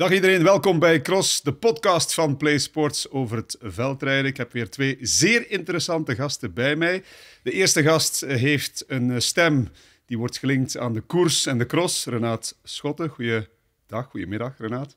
Dag iedereen, welkom bij Cross, de podcast van PlaySports over het veldrijden. Ik heb weer twee zeer interessante gasten bij mij. De eerste gast eh, heeft een eh, stem die wordt gelinkt aan de koers en de cross. Renaat Schotten, goeiedag, goedemiddag Renaat.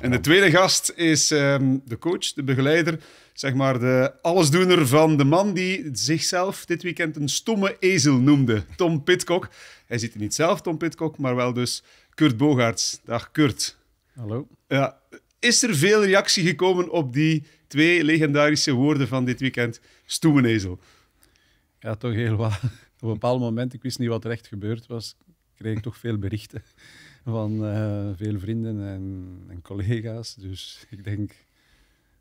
En de tweede gast is ehm, de coach, de begeleider, zeg maar de allesdoener van de man die zichzelf dit weekend een stomme ezel noemde, Tom Pitcock. Hij zit niet zelf, Tom Pitcock, maar wel dus Kurt Bogaerts. Dag Kurt. Hallo. Ja, is er veel reactie gekomen op die twee legendarische woorden van dit weekend? Stoemenezel. Ja, toch heel wat. Op een bepaald moment, ik wist niet wat er echt gebeurd was, kreeg ik toch veel berichten van eh, veel vrienden en, en collega's. Dus ik denk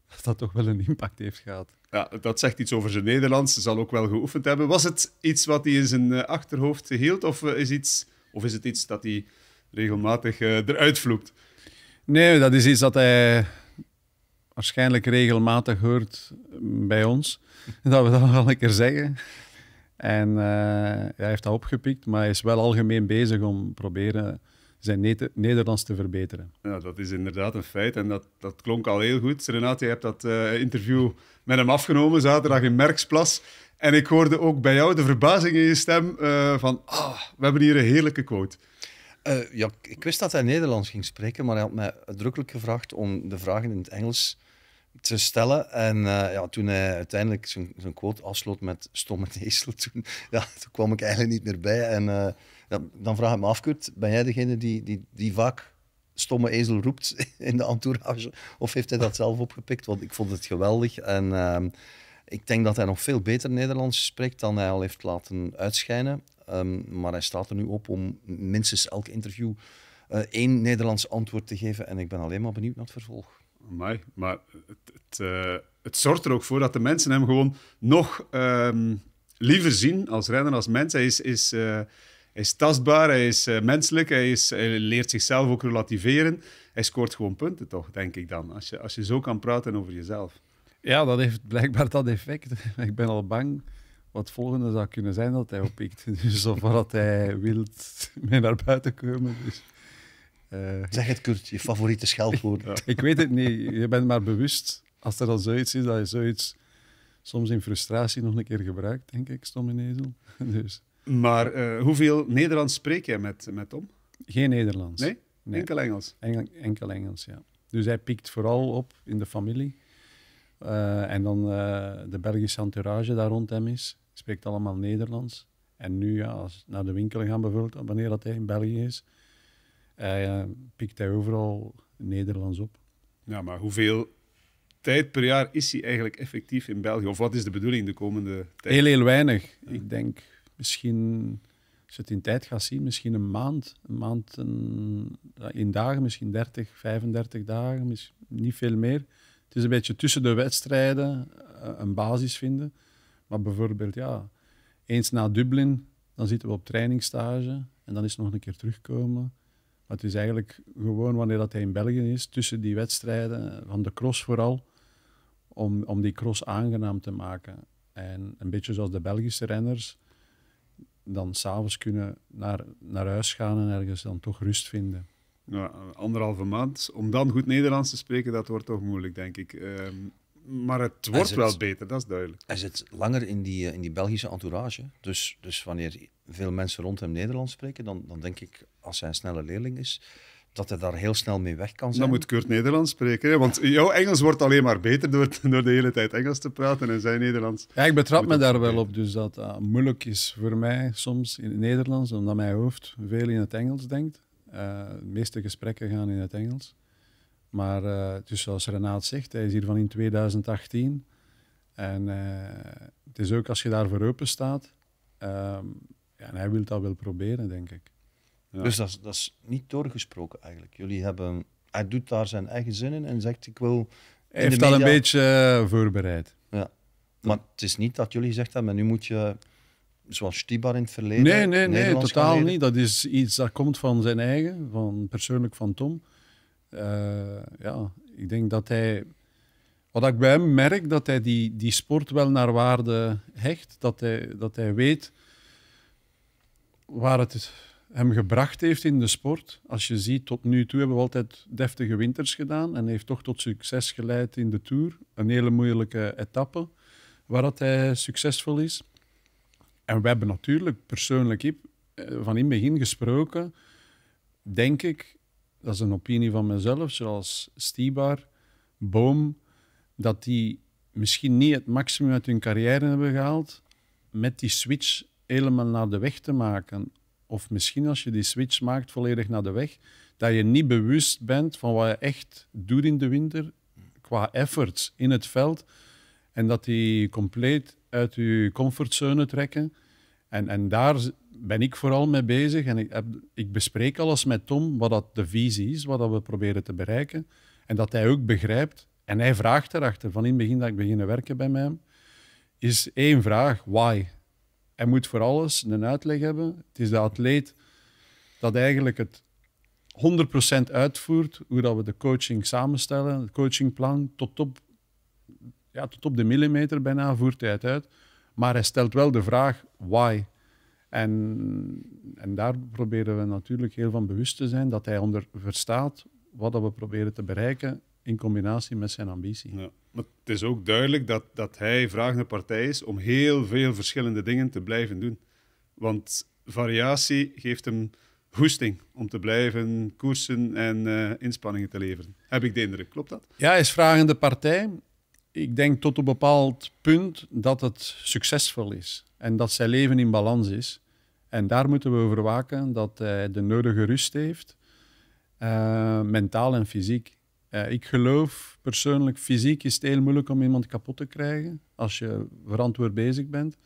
dat dat toch wel een impact heeft gehad. Ja, dat zegt iets over zijn Nederlands. Ze zal ook wel geoefend hebben. Was het iets wat hij in zijn eh, achterhoofd hield, of, eh, is, iets, of is het iets dat hij regelmatig eruit vloekt? Nee, dat is iets dat hij waarschijnlijk regelmatig hoort bij ons. Dat we dat wel een keer zeggen. En eh, hij heeft dat opgepikt, maar hij is wel algemeen bezig om proberen zijn Nederlands te verbeteren. Ja, dat is inderdaad een feit en dat, dat klonk al heel goed. Renate, je hebt dat eh, interview met hem afgenomen zaterdag in Merksplas. En ik hoorde ook bij jou de verbazing in je stem eh, van, ah, we hebben hier een heerlijke quote. Eh, ja, ik wist dat hij Nederlands ging spreken, maar hij had mij uitdrukkelijk gevraagd om de vragen in het Engels te stellen. En eh, ja, toen hij uiteindelijk zijn, zijn quote afsloot met stomme ezel, toen, ja, toen kwam ik eigenlijk niet meer bij. En eh, dan vraag ik me af, Kurt, ben jij degene die, die, die vaak stomme ezel roept in de entourage? Of heeft hij dat zelf opgepikt? Want ik vond het geweldig. En ehm, ik denk dat hij nog veel beter Nederlands spreekt dan hij al heeft laten uitschijnen. Ehm, maar hij staat er nu op om minstens elk interview eh, één Nederlands antwoord te geven. En ik ben alleen maar benieuwd naar het vervolg. Amai, maar het, het, eh, het zorgt er ook voor dat de mensen hem gewoon nog ehm, liever zien als renner, als mens. Hij is, is, eh, is tastbaar, hij is menselijk, hij, is, leert zichzelf ook relativeren. Hij scoort gewoon punten, toch, denk ik dan. Als je, als je zo kan praten over jezelf. Ja, dat heeft blijkbaar dat effect. Ik ben al bang wat volgende zou kunnen zijn dat hij oppikt. Dus of wat hij wilt mee naar buiten komen. Dus, eh, zeg het, Kurt, je favoriete scheldwoord. Ik weet het niet. Je bent maar bewust, als er al zoiets is, dat je zoiets soms in frustratie nog een keer gebruikt, denk ik, stom in ezel. dus. Maar eh, hoeveel Nederlands spreek jij met, met Tom? Geen Nederlands. Nee? Enkel Engels? enkel Engels, ja. Dus hij pikt vooral op in de familie. Eh, en dan de Belgische entourage daar rond hem is spreekt allemaal Nederlands. En nu, ja, als naar de winkel gaan bijvoorbeeld, wanneer dat hij in België is, eh, pikt hij overal Nederlands op. Ja, maar hoeveel tijd per jaar is hij eigenlijk effectief in België? Of wat is de bedoeling de komende tijd? Heel, heel weinig. Ik denk misschien, als je het in tijd gaat zien, misschien een maand. Een maand een, in dagen, misschien 30, 35 dagen, misschien niet veel meer. Het is een beetje tussen de wedstrijden eh, een basis vinden. Maar bijvoorbeeld, ja, eens na Dublin, dan zitten we op trainingstage en dan is het nog een keer terugkomen. Maar het is eigenlijk gewoon wanneer dat hij in België is, tussen die wedstrijden, van de cross vooral, om, om die cross aangenaam te maken. En een beetje zoals de Belgische renners, dan s'avonds kunnen naar, naar huis gaan en ergens dan toch rust vinden. Ja, anderhalve maand. Om dan goed Nederlands te spreken, dat wordt toch moeilijk, denk ik. Ehm, maar het wordt wel beter, dat is duidelijk. Hij zit langer in die, eh, in die Belgische entourage. Dus, dus wanneer veel mensen rond hem Nederlands spreken, dan, dan denk ik, als hij een snelle leerling is, dat hij daar heel snel mee weg kan zijn. Dan moet Kurt Nederlands spreken, hè? want jouw Engels wordt alleen maar beter door, door de hele tijd Engels te praten en zijn Nederlands... Ja, ik betrap me daar wel op, dus dat eh, moeilijk is voor mij soms in het Nederlands, omdat mijn hoofd veel in het Engels denkt. Eh, de meeste gesprekken gaan in het Engels. Maar eh, dus zoals Renaat zegt, hij is hier van in 2018. En eh, het is ook als je daarvoor open staat. Ehm, ja, en hij wil dat wel proberen, denk ik. Dus dat is, dat is niet doorgesproken eigenlijk. Jullie hebben, hij doet daar zijn eigen zin in en zegt ik wil. Hij heeft media... een beetje eh, voorbereid. Ja. Maar het is niet dat jullie zegt hebben, nu moet je, zoals Stibar in het verleden. Nee, nee, nee, totaal niet. Dat is iets dat komt van zijn eigen, van, persoonlijk van Tom. Eh, ja, ik denk dat hij wat ik bij hem merk, dat hij die, die sport wel naar waarde hecht. Dat hij, dat hij weet waar het hem gebracht heeft in de sport. Als je ziet, tot nu toe hebben we altijd deftige winters gedaan. En heeft toch tot succes geleid in de Tour. Een hele moeilijke etappe waar dat hij succesvol is. En we hebben natuurlijk persoonlijk eh, van in het begin gesproken, denk ik, dat is een opinie van mezelf, zoals Stibar, Boom, dat die misschien niet het maximum uit hun carrière hebben gehaald, met die switch helemaal naar de weg te maken. Of misschien als je die switch maakt volledig naar de weg, dat je niet bewust bent van wat je echt doet in de winter qua efforts in het veld. En dat die compleet uit je comfortzone trekken. En, en daar ben ik vooral mee bezig en ik, heb, ik bespreek alles met Tom, wat dat de visie is, wat dat we proberen te bereiken. En dat hij ook begrijpt, en hij vraagt erachter, van in het begin dat ik begin werken bij mij, is één vraag, why? Hij moet voor alles een uitleg hebben. Het is de atleet dat eigenlijk het 100% uitvoert, hoe dat we de coaching samenstellen, het coachingplan, tot op, ja, tot op de millimeter bijna voert hij het uit. Maar hij stelt wel de vraag, why? En, en daar proberen we natuurlijk heel van bewust te zijn dat hij onder verstaat wat dat we proberen te bereiken in combinatie met zijn ambitie. Ja. Maar het is ook duidelijk dat, dat hij vragende partij is om heel veel verschillende dingen te blijven doen. Want variatie geeft hem goesting om te blijven koersen en eh, inspanningen te leveren. Heb ik de indruk, klopt dat? Ja, hij is vragende partij. Ik denk tot een bepaald punt dat het succesvol is en dat zijn leven in balans is. En daar moeten we over waken dat hij de nodige rust heeft, eh, mentaal en fysiek. Eh, ik geloof persoonlijk, fysiek is het heel moeilijk om iemand kapot te krijgen als je verantwoord bezig bent.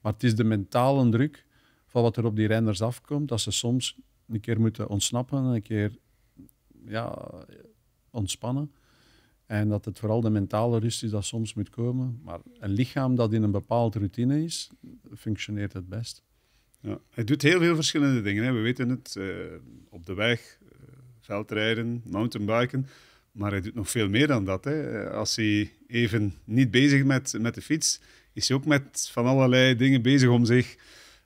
Maar het is de mentale druk van wat er op die renners afkomt, dat ze soms een keer moeten ontsnappen, een keer ja, ontspannen. En dat het vooral de mentale rust is dat soms moet komen. Maar een lichaam dat in een bepaalde routine is, functioneert het best. Ja, hij doet heel veel verschillende dingen. Hè. We weten het, eh, op de weg, eh, veldrijden, mountainbiken. Maar hij doet nog veel meer dan dat. Hè. Als hij even niet bezig is met, met de fiets, is hij ook met van allerlei dingen bezig om zich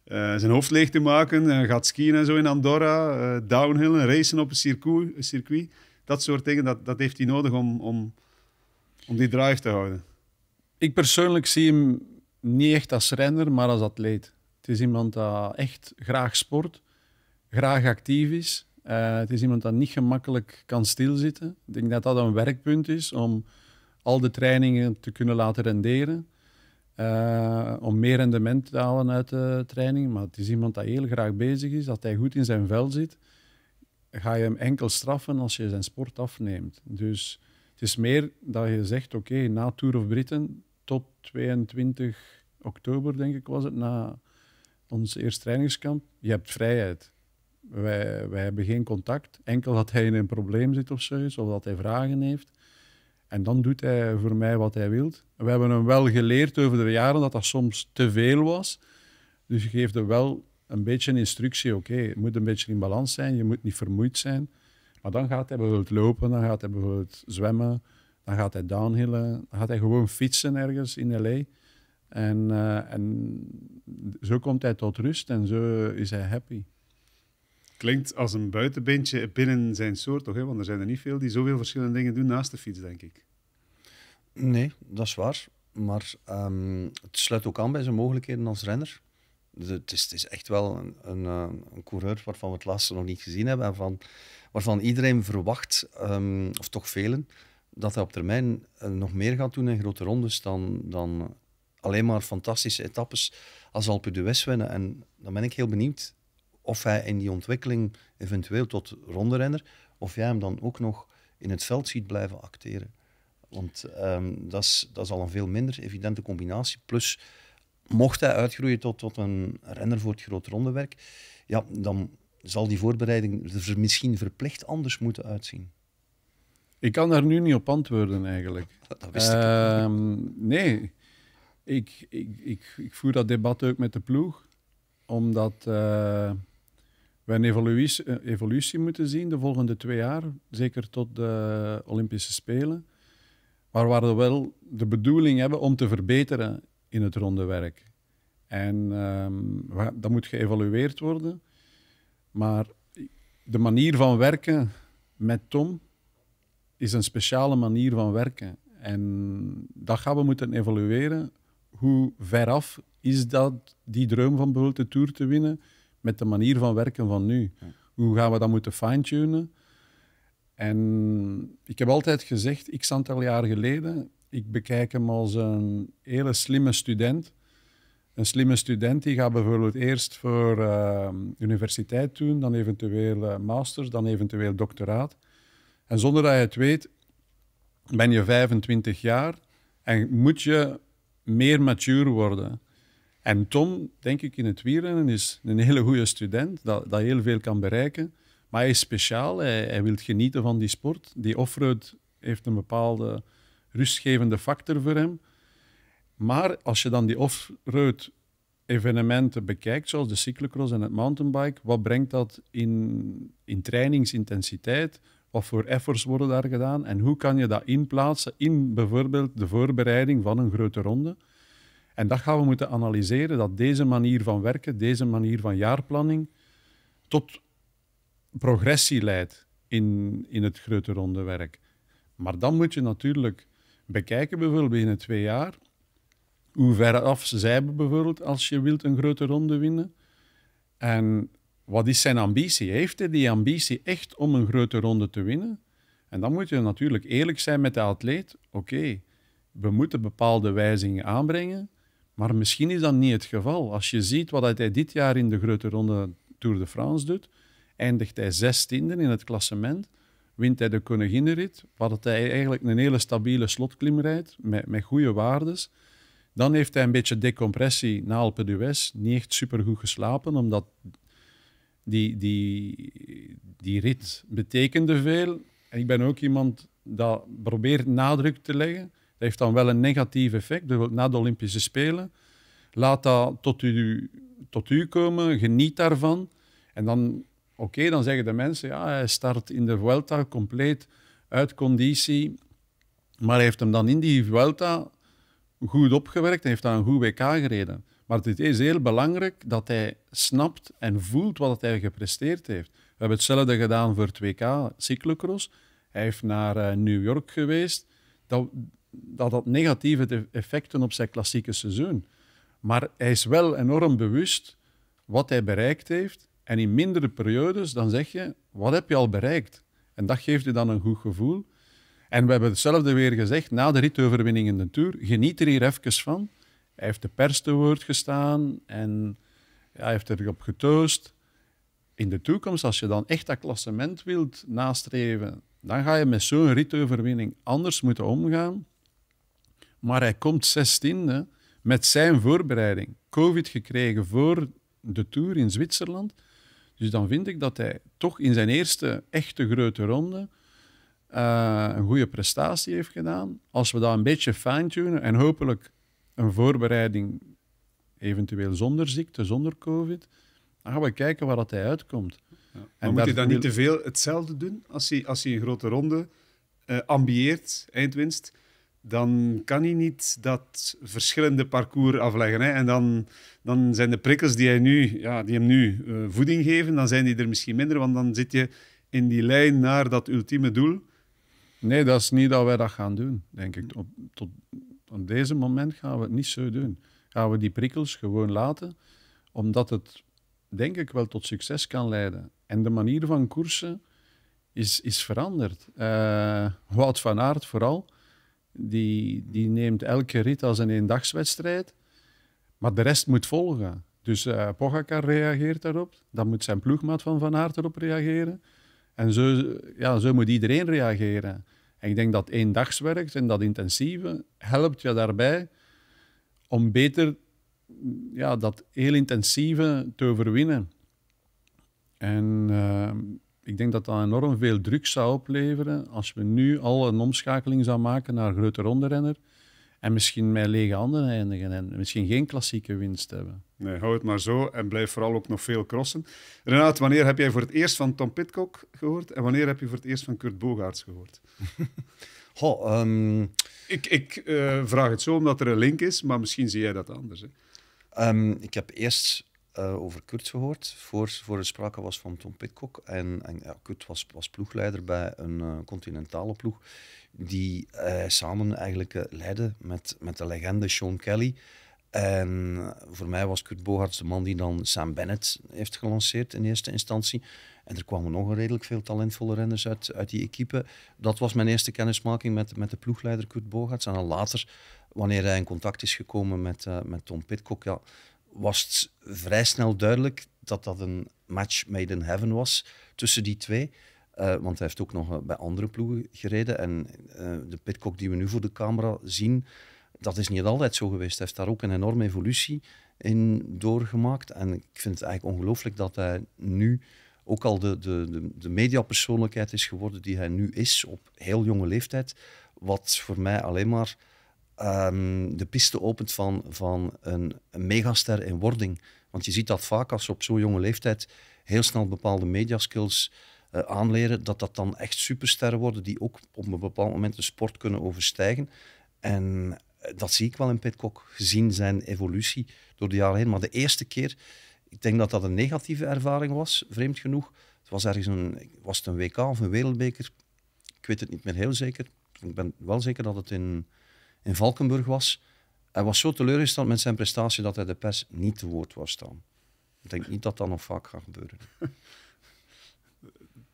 eh, zijn hoofd leeg te maken. Hij gaat skiën en zo in Andorra, downhillen, racen op een circuit, een circuit. Dat soort dingen, dat, dat heeft hij nodig om, om, om die drive te houden. Ik persoonlijk zie hem niet echt als renner, maar als atleet. Het is iemand dat echt graag sport, graag actief is. Eh, het is iemand dat niet gemakkelijk kan stilzitten. Ik denk dat dat een werkpunt is om al de trainingen te kunnen laten renderen. Eh, om meer rendement te halen uit de training. Maar het is iemand dat heel graag bezig is, dat hij goed in zijn vel zit. Ga je hem enkel straffen als je zijn sport afneemt. Dus het is meer dat je zegt, oké, na Tour of Britain tot 22 oktober, denk ik was het, na ons eerste trainingskamp, je hebt vrijheid. Wij, wij hebben geen contact, enkel dat hij in een probleem zit of zoiets, of dat hij vragen heeft. En dan doet hij voor mij wat hij wil. We hebben hem wel geleerd over de jaren dat dat soms te veel was. Dus je geeft hem wel een beetje instructie. Oké, okay, het moet een beetje in balans zijn, je moet niet vermoeid zijn. Maar dan gaat hij bijvoorbeeld lopen, dan gaat hij bijvoorbeeld zwemmen, dan gaat hij downhillen, dan gaat hij gewoon fietsen ergens in L.A. En, eh, en zo komt hij tot rust en zo is hij happy. Klinkt als een buitenbeentje binnen zijn soort, toch? Hè? Want er zijn er niet veel die zoveel verschillende dingen doen naast de fiets, denk ik. Nee, dat is waar. Maar ehm, het sluit ook aan bij zijn mogelijkheden als renner. Dus het, is, het is echt wel een, een, eh, een, coureur waarvan we het laatste nog niet gezien hebben. En van, waarvan iedereen verwacht, ehm, of toch velen, dat hij op termijn eh, nog meer gaat doen in grote rondes dan, dan alleen maar fantastische etappes als Alpe d'Huez winnen. En dan ben ik heel benieuwd of hij in die ontwikkeling eventueel tot ronderenner, of jij hem dan ook nog in het veld ziet blijven acteren. Want ehm, dat, is, dat is al een veel minder evidente combinatie. Plus, mocht hij uitgroeien tot, tot een renner voor het groot rondewerk, ja, dan zal die voorbereiding er misschien verplicht anders moeten uitzien. Ik kan daar nu niet op antwoorden eigenlijk. Dat wist ik. Ehm, nee, ik, ik, ik, ik, voer dat debat ook met de ploeg, omdat uh, eh, wij een evolutie, evolutie, moeten zien de volgende twee jaar, zeker tot de Olympische Spelen, maar waar we wel de bedoeling hebben om te verbeteren in het ronde werk. En ehm, dat moet geëvalueerd worden, maar de manier van werken met Tom is een speciale manier van werken. En dat gaan we moeten evalueren hoe veraf is dat die droom van bijvoorbeeld de Tour te winnen met de manier van werken van nu? Hoe gaan we dat moeten fine-tunen? En ik heb altijd gezegd, ik zat al jaar geleden, ik bekijk hem als een hele slimme student. Een slimme student die gaat bijvoorbeeld eerst voor eh, universiteit doen, dan eventueel eh, master, dan eventueel doctoraat. En zonder dat je het weet, ben je 25 jaar en moet je meer mature worden. En Tom, denk ik, in het wielrennen is een hele goede student, dat, dat heel veel kan bereiken. Maar hij is speciaal, hij, hij wil genieten van die sport. Die offroad heeft een bepaalde rustgevende factor voor hem. Maar als je dan die offroad evenementen bekijkt, zoals de cyclocross en het mountainbike, wat brengt dat in, in trainingsintensiteit? Wat voor efforts worden daar gedaan? En hoe kan je dat inplaatsen in bijvoorbeeld de voorbereiding van een grote ronde? En dat gaan we moeten analyseren, dat deze manier van werken, deze manier van jaarplanning, tot progressie leidt in, in het grote ronde werk. Maar dan moet je natuurlijk bekijken, bijvoorbeeld binnen twee jaar, hoe ver af zijn bijvoorbeeld als je wilt een grote ronde winnen. En wat is zijn ambitie? Heeft hij die ambitie echt om een grote ronde te winnen? En dan moet je natuurlijk eerlijk zijn met de atleet. Oké, we moeten bepaalde wijzigingen aanbrengen, maar misschien is dat niet het geval. Als je ziet wat hij dit jaar in de grote ronde Tour de France doet, eindigt hij zestiende in het klassement, wint hij de koninginrit, wat hij eigenlijk een hele stabiele slotklim rijdt, met, met goede waardes. Dan heeft hij een beetje decompressie na Alpe d'Huez, niet echt supergoed geslapen, omdat die, die, die rit betekende veel. En ik ben ook iemand dat probeert nadruk te leggen. Dat heeft dan wel een negatief effect. na de Olympische Spelen, laat dat tot u, tot u komen, geniet daarvan. En dan, oké, dan zeggen de mensen, ja, hij start in de Vuelta compleet uit conditie. Maar hij heeft hem dan in die Vuelta goed opgewerkt en heeft dan een goed WK gereden. Maar het is heel belangrijk dat hij snapt en voelt wat hij gepresteerd heeft. We hebben hetzelfde gedaan voor 2K cyclocross. Hij heeft naar eh, New York geweest. Dat, dat had negatieve effecten op zijn klassieke seizoen. Maar hij is wel enorm bewust wat hij bereikt heeft. En in mindere periodes dan zeg je, wat heb je al bereikt? En dat geeft je dan een goed gevoel. En we hebben hetzelfde weer gezegd na de ritoverwinning in de Tour. Geniet er hier even van. Hij heeft de pers te woord gestaan en hij heeft erop getoost. In de toekomst, als je dan echt dat klassement wilt nastreven, dan ga je met zo'n ritoverwinning anders moeten omgaan. Maar hij komt 16e met zijn voorbereiding. Covid gekregen voor de Tour in Zwitserland. Dus dan vind ik dat hij toch in zijn eerste echte grote ronde eh, een goede prestatie heeft gedaan. Als we dat een beetje fine-tunen en hopelijk een voorbereiding eventueel zonder ziekte, zonder COVID. Dan gaan we kijken waar dat hij uitkomt. Ja. moet je dan niet te veel hetzelfde doen? Als hij, als hij een grote ronde eh, ambieert, eindwinst, dan kan hij niet dat verschillende parcours afleggen. Hè? En dan, dan zijn de prikkels die, hij nu, ja, die hem nu eh, voeding geven, dan zijn die er misschien minder, want dan zit je in die lijn naar dat ultieme doel. Nee, dat is niet dat wij dat gaan doen, denk ik. tot, op deze moment gaan we het niet zo doen. Gaan we die prikkels gewoon laten, omdat het denk ik wel tot succes kan leiden. En de manier van koersen is, is veranderd. Uh, Wout van Aert vooral, die, die neemt elke rit als een eendagswedstrijd, maar de rest moet volgen. Dus uh, Pogacar reageert daarop, dan moet zijn ploegmaat van Van Aert erop reageren. En zo, ja, zo moet iedereen reageren. En ik denk dat eendagswerk en dat intensieve helpt je daarbij om beter ja, dat heel intensieve te overwinnen. En eh, ik denk dat dat enorm veel druk zou opleveren als we nu al een omschakeling zouden maken naar grote ronderenner. En misschien met lege handen eindigen en misschien geen klassieke winst hebben. Nee, hou het maar zo en blijf vooral ook nog veel crossen. Renat, wanneer heb jij voor het eerst van Tom Pitcock gehoord en wanneer heb je voor het eerst van Kurt Bogaerts gehoord? Goh, ehm, Ik, ik eh, vraag het zo omdat er een link is, maar misschien zie jij dat anders. Hè? Ehm, ik heb eerst eh, over Kurt gehoord, voor, voor er sprake was van Tom Pitcock. En, en Kurt was, was ploegleider bij een eh, continentale ploeg, die eh, samen eigenlijk leidde met, met de legende Sean Kelly. En voor mij was Kurt Bogarts de man die dan Sam Bennett heeft gelanceerd in eerste instantie. En er kwamen nog een redelijk veel talentvolle renners uit, uit die equipe. Dat was mijn eerste kennismaking met, met de ploegleider Kurt Bogarts. En dan later, wanneer hij in contact is gekomen met, met Tom Pitcock, ja, was het vrij snel duidelijk dat dat een match made in heaven was tussen die twee. Eh, want hij heeft ook nog eh, bij andere ploegen gereden. En eh, de Pitcock die we nu voor de camera zien, dat is niet altijd zo geweest. Hij heeft daar ook een enorme evolutie in doorgemaakt. En ik vind het eigenlijk ongelooflijk dat hij nu ook al de, de, de, de mediapersoonlijkheid is geworden die hij nu is op heel jonge leeftijd. Wat voor mij alleen maar Ehm, de piste opent van, van een, megaster in wording. Want je ziet dat vaak als ze op zo'n jonge leeftijd heel snel bepaalde mediaskills uh, aanleren, dat dat dan echt supersterren worden die ook op een bepaald moment de sport kunnen overstijgen. En eh, dat zie ik wel in Pitcock, gezien zijn evolutie door de jaren heen. Maar de eerste keer, ik denk dat dat een negatieve ervaring was, vreemd genoeg. Het was ergens een, was het een WK of een wereldbeker? Ik weet het niet meer heel zeker. Ik ben wel zeker dat het in in Valkenburg was. Hij was zo teleurgesteld met zijn prestatie dat hij de pers niet te woord was dan. Ik denk niet dat dat nog vaak gaat gebeuren. het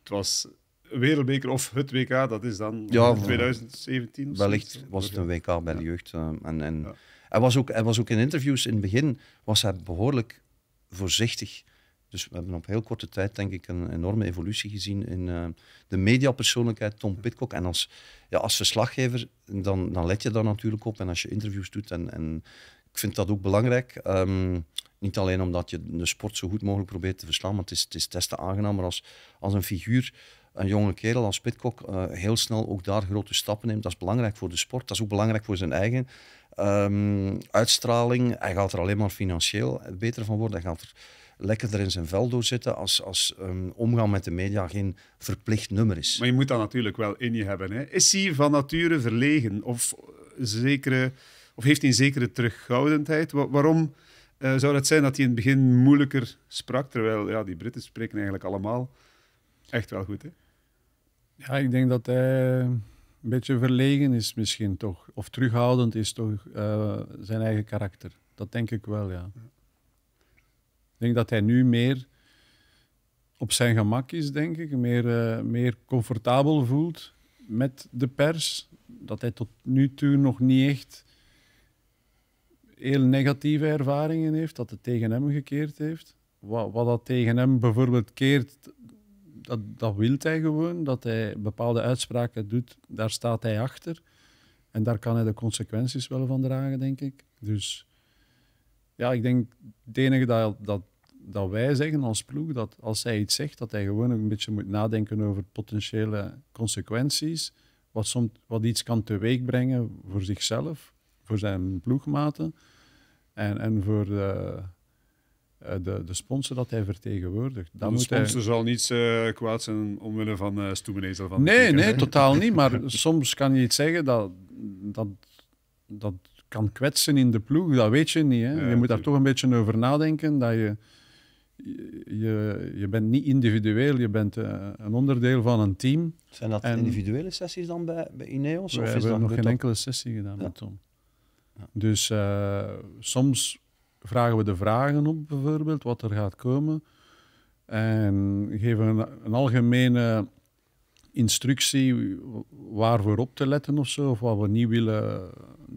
was wereldbeker of het WK, dat is dan ja, 2017. Wellicht was het een WK bij de jeugd. Eh, en, en hij, was ook, hij was ook in interviews in het begin was hij behoorlijk voorzichtig. Dus we hebben op heel korte tijd, denk ik, een enorme evolutie gezien in uh, de mediapersoonlijkheid Tom Pitcock. En als, ja, als verslaggever, dan, dan let je daar natuurlijk op. En als je interviews doet, en, en ik vind dat ook belangrijk. Ehm, niet alleen omdat je de sport zo goed mogelijk probeert te verslaan, maar het is, het is des te aangenamer als, als een figuur, een jonge kerel als Pitcock, eh, heel snel ook daar grote stappen neemt. Dat is belangrijk voor de sport, dat is ook belangrijk voor zijn eigen ehm, uitstraling. Hij gaat er alleen maar financieel beter van worden. Hij gaat er lekker in zijn vel doorzitten als, als um, ehm, omgaan met de media geen verplicht nummer is. Maar je moet dat natuurlijk wel in je hebben. Hè? Is hij van nature verlegen of, zekere, of heeft hij een zekere terughoudendheid? waarom eh, zou dat zijn dat hij in het begin moeilijker sprak, terwijl ja, die Britten spreken eigenlijk allemaal echt wel goed? Hè? Ja, ik denk dat hij een beetje verlegen is misschien toch. Of terughoudend is toch eh, zijn eigen karakter. Dat denk ik wel, ja denk dat hij nu meer op zijn gemak is, denk ik. Meer, eh, meer comfortabel voelt met de pers. Dat hij tot nu toe nog niet echt heel negatieve ervaringen heeft, dat het tegen hem gekeerd heeft. Wat, wat dat tegen hem bijvoorbeeld keert, dat, dat wil hij gewoon. Dat hij bepaalde uitspraken doet, daar staat hij achter. En daar kan hij de consequenties wel van dragen, denk ik. Dus ja, ik denk het enige dat, dat dat wij zeggen als ploeg dat als hij iets zegt, dat hij gewoon een beetje moet nadenken over potentiële consequenties. Wat, soms, wat iets kan teweeg brengen voor zichzelf, voor zijn ploegmaten en, en voor de, eh, eh, de, de sponsor dat hij vertegenwoordigt. Dan moet sponsor hij... zal niet uh, eh, kwaad zijn omwille van uh, Nee, nee, totaal niet. Maar soms kan je iets zeggen dat, dat, dat kan kwetsen in de ploeg. Dat weet je niet. Hè? je moet daar toch een beetje over nadenken. Dat je je, je bent niet individueel, je bent eh, een onderdeel van een team. Zijn dat individuele sessies dan bij, bij Ineos? We of hebben nog geen enkele sessie gedaan met Tom. Ja. Dus eh, soms vragen we de vragen op, bijvoorbeeld, wat er gaat komen. En geven een, een algemene instructie waar we op te letten of zo, of wat we niet willen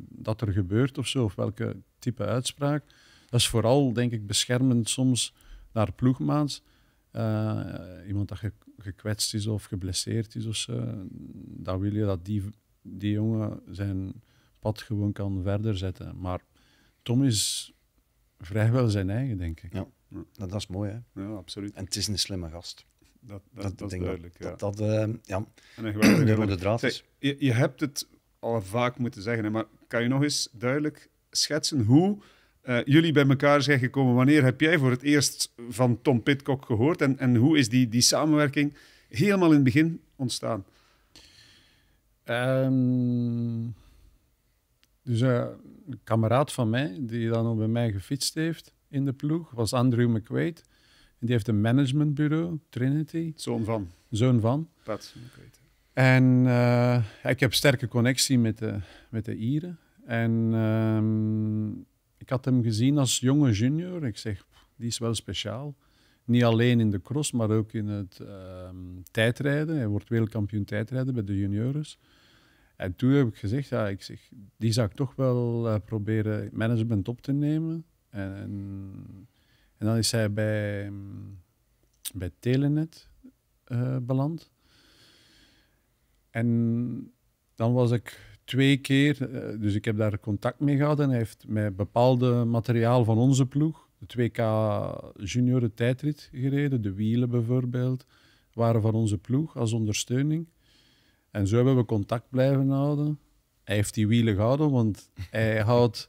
dat er gebeurt of zo, of welke type uitspraak. Dat is vooral, denk ik, beschermend soms daar ploegmaats. Eh, iemand dat gekwetst is of geblesseerd is of zo, dan wil je dat die, die jongen zijn pad gewoon kan verder zetten. Maar Tom is vrijwel zijn eigen, denk ik. Ja, dat, is mooi, hè? Ja, absoluut. En het is een slimme gast. Dat, dat, dat, dat is duidelijk, dat, ja. Dat, uh, ja. En de draad is. Je, je hebt het al vaak moeten zeggen, maar kan je nog eens duidelijk schetsen hoe eh, jullie bij elkaar zijn gekomen. Wanneer heb jij voor het eerst van Tom Pitcock gehoord en, en hoe is die, die samenwerking helemaal in het begin ontstaan? Um, dus eh, een kameraad van mij, die dan ook bij mij gefietst heeft in de ploeg, was Andrew McQuaid. En die heeft een managementbureau, Trinity. Zoon van. Zoon van. Pat McQuaid. En eh, ik heb sterke connectie met de, met de Ieren. En ehm, ik had hem gezien als jonge junior. Ik zeg, die is wel speciaal. Niet alleen in de cross, maar ook in het ehm, tijdrijden. Hij wordt wereldkampioen tijdrijden bij de juniors. En toen heb ik gezegd, ja, ik zeg, die zou ik toch wel eh, proberen management op te nemen. En, en dan is hij bij, ehm, bij Telenet eh, beland. En dan was ik twee keer, eh, dus ik heb daar contact mee gehad en hij heeft mij bepaalde materiaal van onze ploeg, de 2K junioren tijdrit gereden, de wielen bijvoorbeeld, waren van onze ploeg als ondersteuning. En zo hebben we contact blijven houden. Hij heeft die wielen gehouden, want hij houdt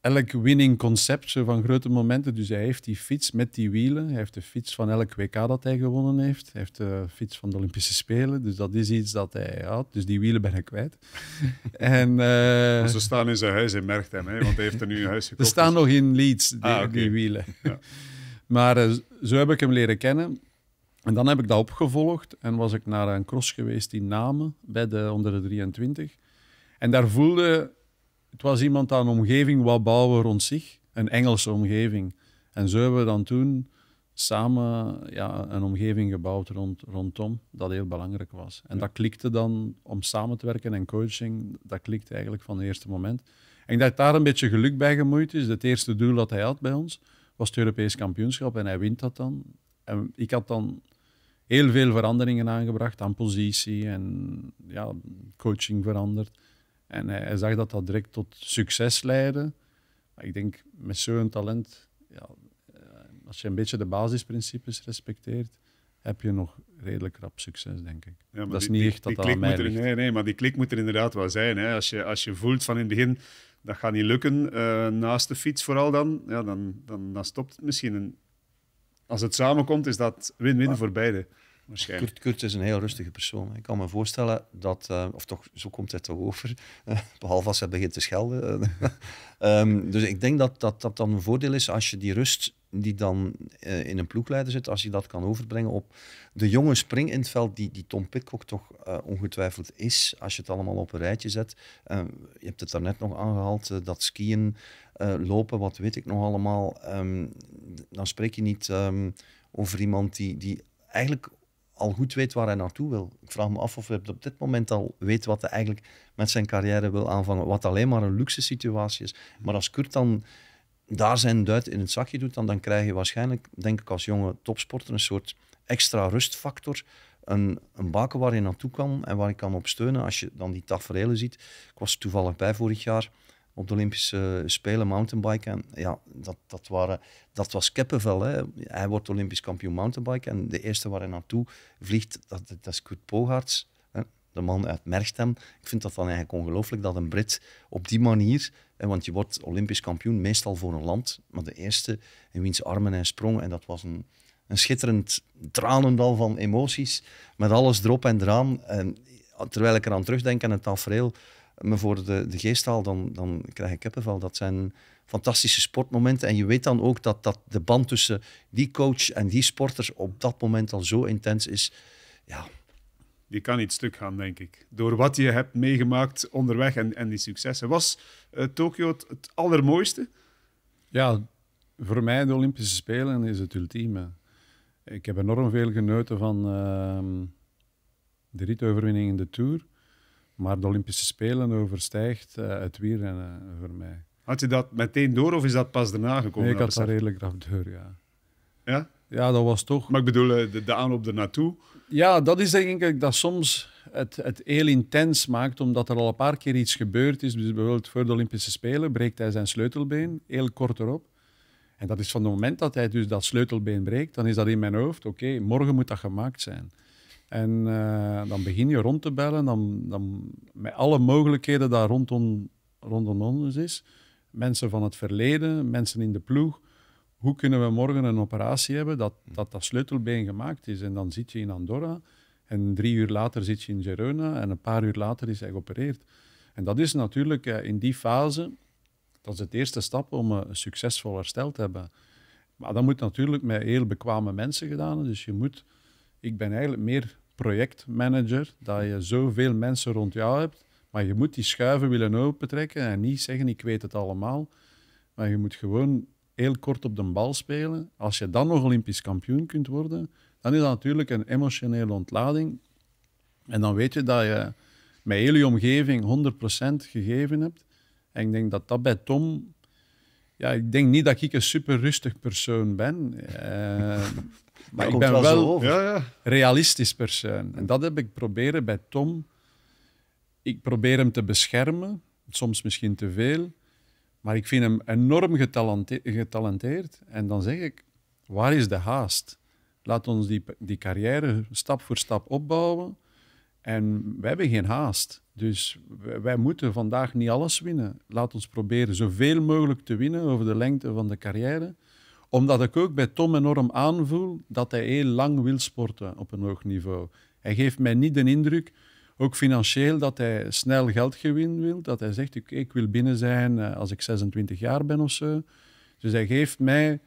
elk winning concept van grote momenten. Dus hij heeft die fiets met die wielen. Hij heeft de fiets van elk WK dat hij gewonnen heeft. Hij heeft de fiets van de Olympische Spelen. Dus dat is iets dat hij had. Dus die wielen ben ik kwijt. en, eh, Ze staan in zijn huis in Merchtem, hè? want hij heeft er nu een huis gekocht. Ze staan dus- nog in Leeds, die, ah, die wielen. Ja. maar eh, zo heb ik hem leren kennen. En dan heb ik dat opgevolgd en was ik naar een cross geweest in Namen, bij de onder de 23. En daar voelde het was iemand aan een omgeving, wat bouwen rond zich? Een Engelse omgeving. En zo hebben we dan toen samen ja, een omgeving gebouwd rond, rondom, dat heel belangrijk was. En dat klikte dan om samen te werken en coaching, dat klikte eigenlijk van het eerste moment. En ik daar een beetje geluk bij gemoeid is. Het eerste doel dat hij had bij ons was het Europees kampioenschap en hij wint dat dan. En ik had dan heel veel veranderingen aangebracht aan positie en ja, coaching veranderd. En hij, zag dat dat direct tot succes leidde. Maar ik denk, met zo'n talent, ja, eh, als je een beetje de basisprincipes respecteert, heb je nog redelijk rap succes, denk ik. dat is niet echt dat dat nee, nee, maar die klik moet er inderdaad wel zijn. Hè. Als, je, als je voelt van in het begin, dat gaat niet lukken, eh, naast de fiets vooral dan, ja, dan, dan, dan stopt het misschien. als het samenkomt, is dat win-win voor beide. Kurt, Kurt is een heel rustige persoon. Ik kan me voorstellen dat, eh, of toch, zo komt het over, eh, behalve als hij begint te schelden. Eh, ehm, dus ik denk dat, dat dat dan een voordeel is als je die rust die dan in een ploegleider zit, als je dat kan overbrengen op de jonge spring in het veld, die, die Tom Pitcock toch ongetwijfeld is, als je het allemaal op een rijtje zet. je hebt het daarnet nog aangehaald, dat skiën, lopen, wat weet ik nog allemaal. Ehm, dan spreek je niet ehm, over iemand die, die eigenlijk al goed weet waar hij naartoe wil. Ik vraag me af of hij op dit moment al weet wat hij eigenlijk met zijn carrière wil aanvangen. Wat alleen maar een luxe situatie is. Maar als Kurt dan daar zijn duit in het zakje doet, dan, dan krijg je waarschijnlijk, denk ik als jonge topsporter, een soort extra rustfactor. Een, een baken waar je naartoe kan en waar je kan op steunen. Als je dan die tafereelen ziet. Ik was toevallig bij vorig jaar op de Olympische Spelen mountainbiken. ja, dat, dat, waren, dat was Keppenvel. Hè. Hij wordt Olympisch kampioen mountainbiken. En de eerste waar hij naartoe vliegt, dat, dat is Kurt Pogarts. Hè. De man uit Merchtem. Ik vind dat dan eigenlijk ongelooflijk dat een Brit op die manier... Hè, want je wordt Olympisch kampioen meestal voor een land. Maar de eerste in wiens armen hij sprong. En dat was een, een schitterend tranendal van emoties. Met alles erop en eraan. En terwijl ik eraan terugdenk aan het tafereel me voor de, de geest dan, dan krijg ik wel. Dat zijn fantastische sportmomenten. En je weet dan ook dat, dat de band tussen die coach en die sporters op dat moment al zo intens is. Ja. Je kan niet stuk gaan, denk ik. Door wat je hebt meegemaakt onderweg en, en die successen. Was uh, Tokio het, allermooiste? Ja, voor mij de Olympische Spelen is het ultieme. Ik heb enorm veel genoten van uh, de ritoverwinning in de Tour. Maar de Olympische Spelen overstijgt eh, het wielrennen voor mij. Had je dat meteen door of is dat pas daarna gekomen? ik had dat redelijk graf door, ja. Ja? Ja, dat was toch... Maar ik bedoel, eh, de, de aanloop ernaartoe? Ja, dat is denk ik dat soms het, het heel intens maakt, omdat er al een paar keer iets gebeurd is. Dus bijvoorbeeld voor de Olympische Spelen breekt hij zijn sleutelbeen, heel kort erop. En dat is van het moment dat hij dus dat sleutelbeen breekt, dan is dat in mijn hoofd, oké, morgen moet dat gemaakt zijn. En eh, dan begin je rond te bellen, dan, dan met alle mogelijkheden daar rondom, rondom ons is. Mensen van het verleden, mensen in de ploeg. Hoe kunnen we morgen een operatie hebben dat hm. dat, dat sleutelbeen gemaakt is? En dan zit je in Andorra en drie uur later zit je in Gerona en een paar uur later is hij geopereerd. En dat is natuurlijk eh, in die fase, dat is het eerste stap om een eh, succesvol herstel te hebben. Maar dat moet natuurlijk met heel bekwame mensen gedaan. Dus je moet ik ben eigenlijk meer projectmanager, dat je zoveel mensen rond jou hebt, maar je moet die schuiven willen opentrekken en niet zeggen, ik weet het allemaal. Maar je moet gewoon heel kort op de bal spelen. Als je dan nog Olympisch kampioen kunt worden, dan is dat natuurlijk een emotionele ontlading. En dan weet je dat je met heel je omgeving 100% gegeven hebt. En ik denk dat dat bij Tom... Ja, ik denk niet dat ik een super rustig persoon ben. Eh, maar ik ben wel, wel realistisch persoon. En dat heb ik proberen bij Tom. Ik probeer hem te beschermen, soms misschien te veel. Maar ik vind hem enorm getalenteerd. En dan zeg ik, waar is de haast? Laat ons die, die carrière stap voor stap opbouwen. En wij hebben geen haast. Dus wij moeten vandaag niet alles winnen. Laat ons proberen zoveel mogelijk te winnen over de lengte van de carrière omdat ik ook bij Tom enorm aanvoel dat hij heel lang wil sporten op een hoog niveau. Hij geeft mij niet de indruk, ook financieel, dat hij snel geld gewinnen wil. Dat hij zegt, ik, wil binnen zijn eh, als ik 26 jaar ben of zo. Dus hij geeft mij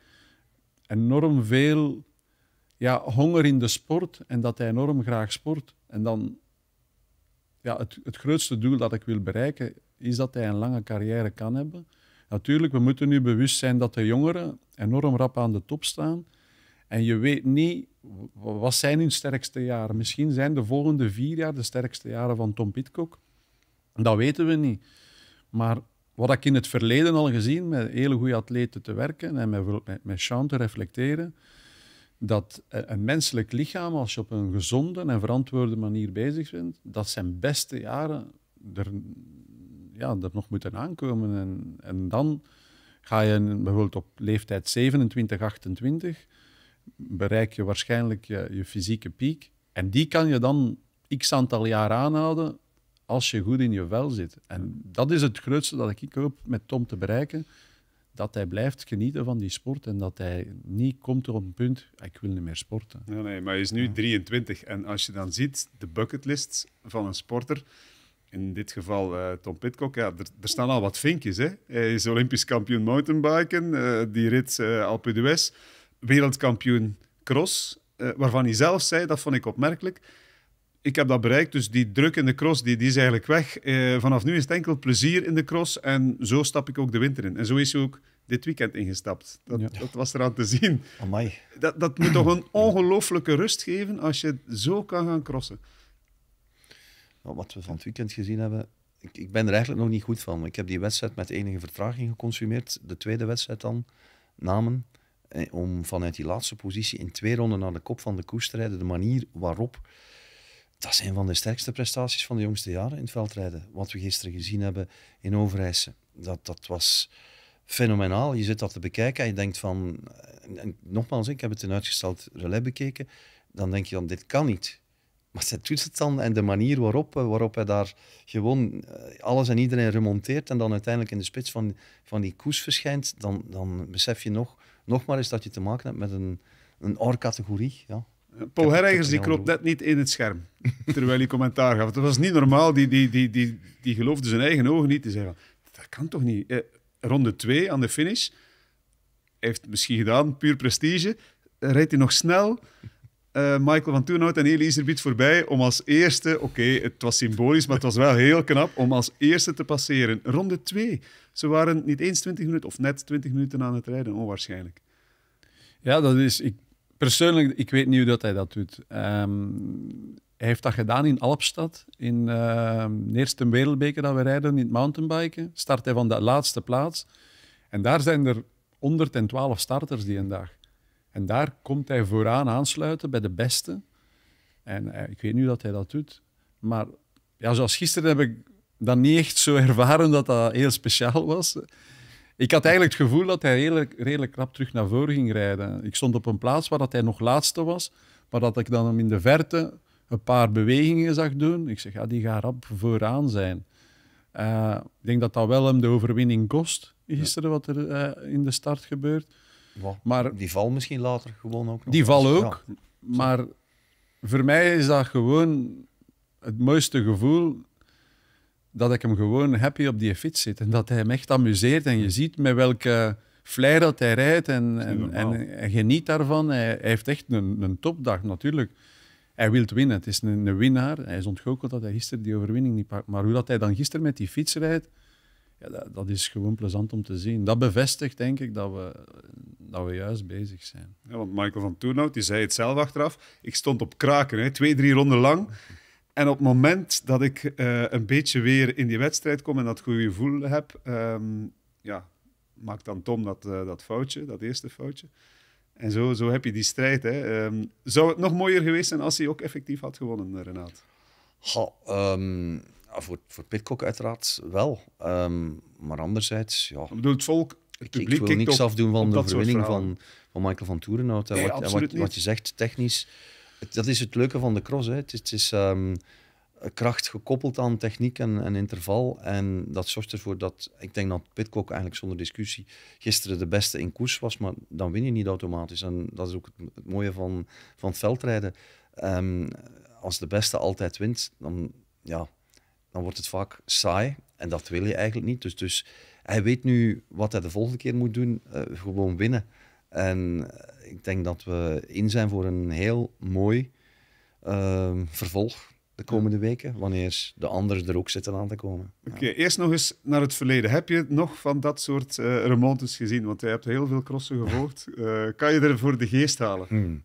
enorm veel ja, honger in de sport en dat hij enorm graag sport. En dan, ja, het, het grootste doel dat ik wil bereiken is dat hij een lange carrière kan hebben. Natuurlijk, we moeten nu bewust zijn dat de jongeren enorm rap aan de top staan. En je weet niet, wat zijn hun sterkste jaren? Misschien zijn de volgende vier jaar de sterkste jaren van Tom Pitcock. Dat weten we niet. Maar wat ik in het verleden al gezien, met hele goede atleten te werken en met, met, met Sean te reflecteren, dat e-, een menselijk lichaam, als je op een gezonde en verantwoorde manier bezig bent, dat zijn beste jaren er ja, er nog moeten aankomen. En, en dan ga je bijvoorbeeld op leeftijd 27, 28, bereik je waarschijnlijk je, je fysieke piek. En die kan je dan x aantal jaar aanhouden als je goed in je vel zit. En dat is het grootste dat ik hoop met Tom te bereiken. Dat hij blijft genieten van die sport en dat hij niet komt op een punt, ah, ik wil niet meer sporten. Nee, nee maar hij is nu 23 en als je dan ziet de bucketlist van een sporter, in dit geval eh, Tom Pitcock, ja, er, staan al wat vinkjes. Hè? Hij is Olympisch kampioen mountainbiken, eh, die rit uh, Alpe d'Huez, wereldkampioen cross, waarvan hij zelf zei, dat vond ik opmerkelijk, ik heb dat bereikt, dus die druk in de cross die, die is eigenlijk weg. vanaf nu is het enkel plezier in de cross en zo stap ik ook de winter in. En zo is hij ook dit weekend ingestapt. Dat, ja. dat was eraan te zien. Dat, dat moet toch een ongelooflijke rust geven als je zo kan gaan crossen wat we van het weekend gezien hebben, ik, ik, ben er eigenlijk nog niet goed van. Ik heb die wedstrijd met enige vertraging geconsumeerd. De tweede wedstrijd dan, namen. Eh, om vanuit die laatste positie in twee ronden naar de kop van de koers te rijden. De manier waarop. Dat zijn van de sterkste prestaties van de jongste jaren in het veldrijden. Wat we gisteren gezien hebben in Overijse. Dat, dat was fenomenaal. Je zit dat te bekijken en je denkt van... Eh, nogmaals, ik heb het in uitgesteld relais bekeken. Dan denk je dan, dit kan niet. Maar zijn toetsen dan en de manier waarop, eh, waarop hij daar gewoon eh, alles en iedereen remonteert en dan uiteindelijk in de spits van, van die koers verschijnt, dan, dan besef je nog, nog maar eens dat je te maken hebt met een, een or-categorie. Ja. Eh, Paul Herregers die kroop net niet in het scherm terwijl hij commentaar gaf. Dat was niet normaal. Die, die, die, die, die geloofde zijn eigen ogen niet. Die zeggen: Dat kan toch niet? ronde 2 aan de finish. Heeft misschien gedaan, puur prestige. Rijdt hij nog snel? Eh, Michael van Toenhout en er biedt voorbij om als eerste, oké, het was symbolisch, maar het was wel heel knap, om als eerste te passeren. Ronde 2. Ze waren niet eens 20 minuten, of net 20 minuten aan het rijden, onwaarschijnlijk. Ja, dat is... Ik, persoonlijk, ik weet niet hoe dat hij dat doet. Ehm, hij heeft dat gedaan in Alpstad, in ehm, de eerste wereldbeker dat we rijden, in het mountainbiken. Start hij van de laatste plaats. En daar zijn er 112 starters die een dag. En daar komt hij vooraan aansluiten bij de beste. En eh, ik weet nu dat hij dat doet. Maar ja, zoals gisteren heb ik dat niet echt zo ervaren dat dat heel speciaal was. Ik had eigenlijk het gevoel dat hij redelijk, redelijk rap terug naar voren ging rijden. Ik stond op een plaats waar dat hij nog laatste was, maar dat ik dan hem in de verte een paar bewegingen zag doen. Ik zeg, ja, die gaat rap vooraan zijn. Eh, ik denk dat dat wel hem de overwinning kost, gisteren wat er eh, in de start gebeurt. Maar, die val misschien later gewoon ook nog. Die val ook. Maar voor mij is dat gewoon het mooiste gevoel dat ik hem gewoon happy op die fiets zit. En dat hij hem echt amuseert. En je ziet met welke flair dat hij rijdt. En, en, en, geniet daarvan. Hij, heeft echt een, een topdag natuurlijk. Hij wil winnen. Het is een, winnaar. Hij is ontgoocheld dat hij gisteren die overwinning niet pakt. Maar hoe dat hij dan gisteren met die fiets rijdt ja, dat, is gewoon plezant om te zien. Dat bevestigt, denk ik, dat we, dat we juist bezig zijn. Ja, want Michael van Toenhout, die zei het zelf achteraf. Ik stond op kraken, hè, twee, drie ronden lang. En op het moment dat ik eh, een beetje weer in die wedstrijd kom en dat goede gevoel heb, um, ja, maakt dan Tom dat, eh, dat foutje, dat eerste foutje. En zo, zo heb je die strijd. Hè. Ehm, zou het nog mooier geweest zijn als hij ook effectief had gewonnen, eh, Renaat? Goh, um, voor, voor Pitcock uiteraard wel. Ehm, maar anderzijds, ja... Ik bedoel, het volk, het Ik, ik wil niks afdoen van de overwinning van, van Michael van Toerenhout. wat, wat, je zegt, technisch... dat is het leuke van de cross. Hè. Het, het is ehm, kracht gekoppeld aan techniek en, interval. En dat zorgt ervoor dat... Ik denk dat Pitcock eigenlijk zonder discussie gisteren de beste in koers was. Maar dan win je niet automatisch. En dat is ook het, mooie van, van het veldrijden. Ehm, als de beste altijd wint, dan... Ja, dan wordt het vaak saai. En dat wil je eigenlijk niet. Dus, dus hij weet nu wat hij de volgende keer moet doen. Eh, gewoon winnen. En eh, ik denk dat we in zijn voor een heel mooi ehm, vervolg de komende weken, wanneer de anderen er ook zitten aan te komen. Oké, eerst nog eens naar het verleden. Heb je nog van dat soort eh, remontes gezien? Want jij hebt heel veel crossen gevolgd. kan je er voor de geest halen? Hmm.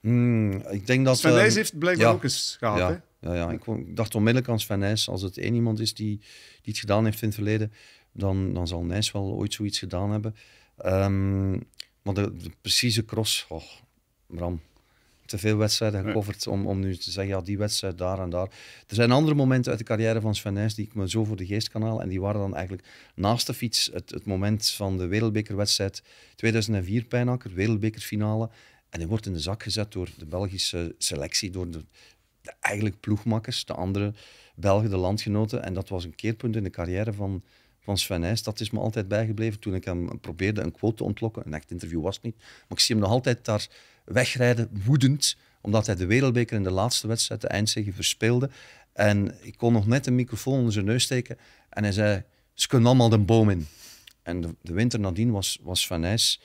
Hmm, ik denk dat... Sven ehm, heeft blijkbaar ook eens gehad, ja. hè? ja, ja. Ik, dacht onmiddellijk aan Sven Nijs. Als het één iemand is die, die het gedaan heeft in het verleden, dan, dan zal Nijs wel ooit zoiets gedaan hebben. Ehm, maar de, precieze cross, oh, Bram. Te veel wedstrijden gecoverd om, om nu te zeggen, ja, die wedstrijd daar en daar. Er zijn andere momenten uit de carrière van Sven Nijs die ik me zo voor de geest kan halen. En die waren dan eigenlijk naast de fiets het, het moment van de wereldbekerwedstrijd 2004 Pijnakker, wereldbekerfinale. En die wordt in de zak gezet door de Belgische selectie, door de de, eigenlijk ploegmakkers, de andere Belgen, de landgenoten. En dat was een keerpunt in de carrière van, van Sven Dat is me altijd bijgebleven toen ik hem probeerde een quote te ontlokken. Een echt interview was het niet. Maar ik zie hem nog altijd daar wegrijden, woedend, omdat hij de wereldbeker in de laatste wedstrijd, de eindzege, verspeelde. En ik kon nog net een microfoon onder zijn neus steken. En hij zei, ze kunnen allemaal de boom in. En de, winter nadien was, was Van een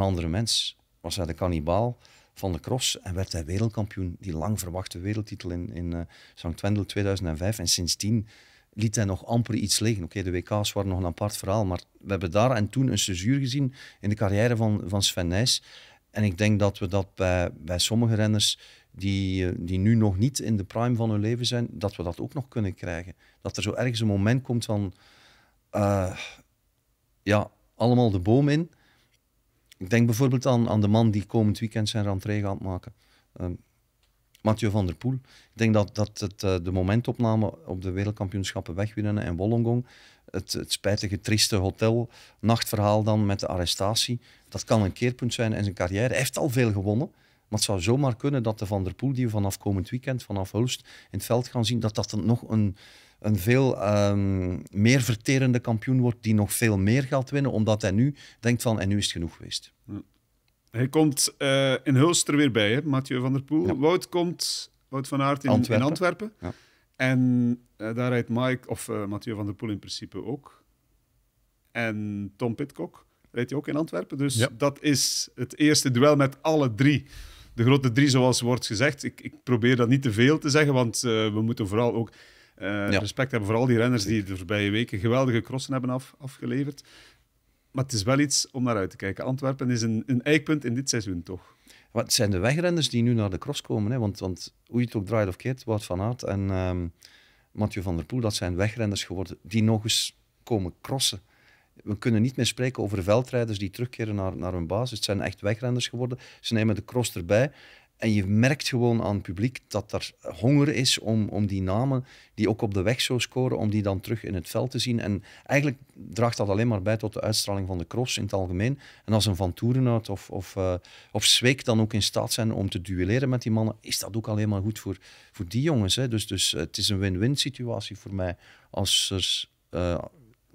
andere mens. Was hij de kannibaal van de cross en werd hij wereldkampioen. Die lang verwachte wereldtitel in, in uh, St. Wendel 2005. En sindsdien liet hij nog amper iets liggen. Oké, de WK's waren nog een apart verhaal, maar we hebben daar en toen een cesuur gezien in de carrière van, van Sven Nijs. En ik denk dat we dat bij, bij sommige renners die, eh, die nu nog niet in de prime van hun leven zijn, dat we dat ook nog kunnen krijgen. Dat er zo ergens een moment komt van, eh, ja, allemaal de boom in ik denk bijvoorbeeld aan, aan de man die komend weekend zijn rentree gaat maken. Um, Mathieu van der Poel. Ik denk dat, dat het, eh, de momentopname op de wereldkampioenschappen wegwinnen in Wollongong, het, het, spijtige, trieste hotel, nachtverhaal dan met de arrestatie, dat kan een keerpunt zijn in zijn carrière. Hij heeft al veel gewonnen, maar het zou zomaar kunnen dat de Van der Poel, die we vanaf komend weekend, vanaf Hulst, in het veld gaan zien, dat dat nog een een veel ehm, meer verterende kampioen wordt die nog veel meer gaat winnen, omdat hij nu denkt van en nu is het genoeg geweest. Hij komt uh, in Hulster weer bij, hè, Mathieu van der Poel. Wout komt, Wout van Aert in Antwerpen. En eh, daar rijdt Mike, of uh, Mathieu van der Poel in principe ook. En Tom Pitcock rijdt hij ook in Antwerpen. Dus dat is het eerste duel met alle drie de grote drie, zoals wordt gezegd. Ik, ik probeer dat niet te veel te zeggen, want we moeten vooral ook. Eh, respect hebben voor al die renners die de voorbije weken geweldige crossen hebben afgeleverd. Maar het is wel iets om naar uit te kijken. Antwerpen is een, een eikpunt in dit seizoen, toch? Maar het zijn de wegrenners die nu naar de cross komen. Hè? Want, want hoe je het ook draait of keert, Wout van Aert en um, Mathieu van der Poel, dat zijn wegrenners geworden die nog eens komen crossen. We kunnen niet meer spreken over veldrijders die terugkeren naar, naar hun basis. Het zijn echt wegrenners geworden. Ze nemen de cross erbij. En je merkt gewoon aan het publiek dat er honger is om, om die namen, die ook op de weg zo scoren, om die dan terug in het veld te zien. En eigenlijk draagt dat alleen maar bij tot de uitstraling van de cross in het algemeen. En als een Van Toerenhout of, of, eh, of Zweek dan ook in staat zijn om te duelleren met die mannen, is dat ook alleen maar goed voor, voor die jongens. Hè? Dus, dus het is een win-win situatie voor mij als er... Eh,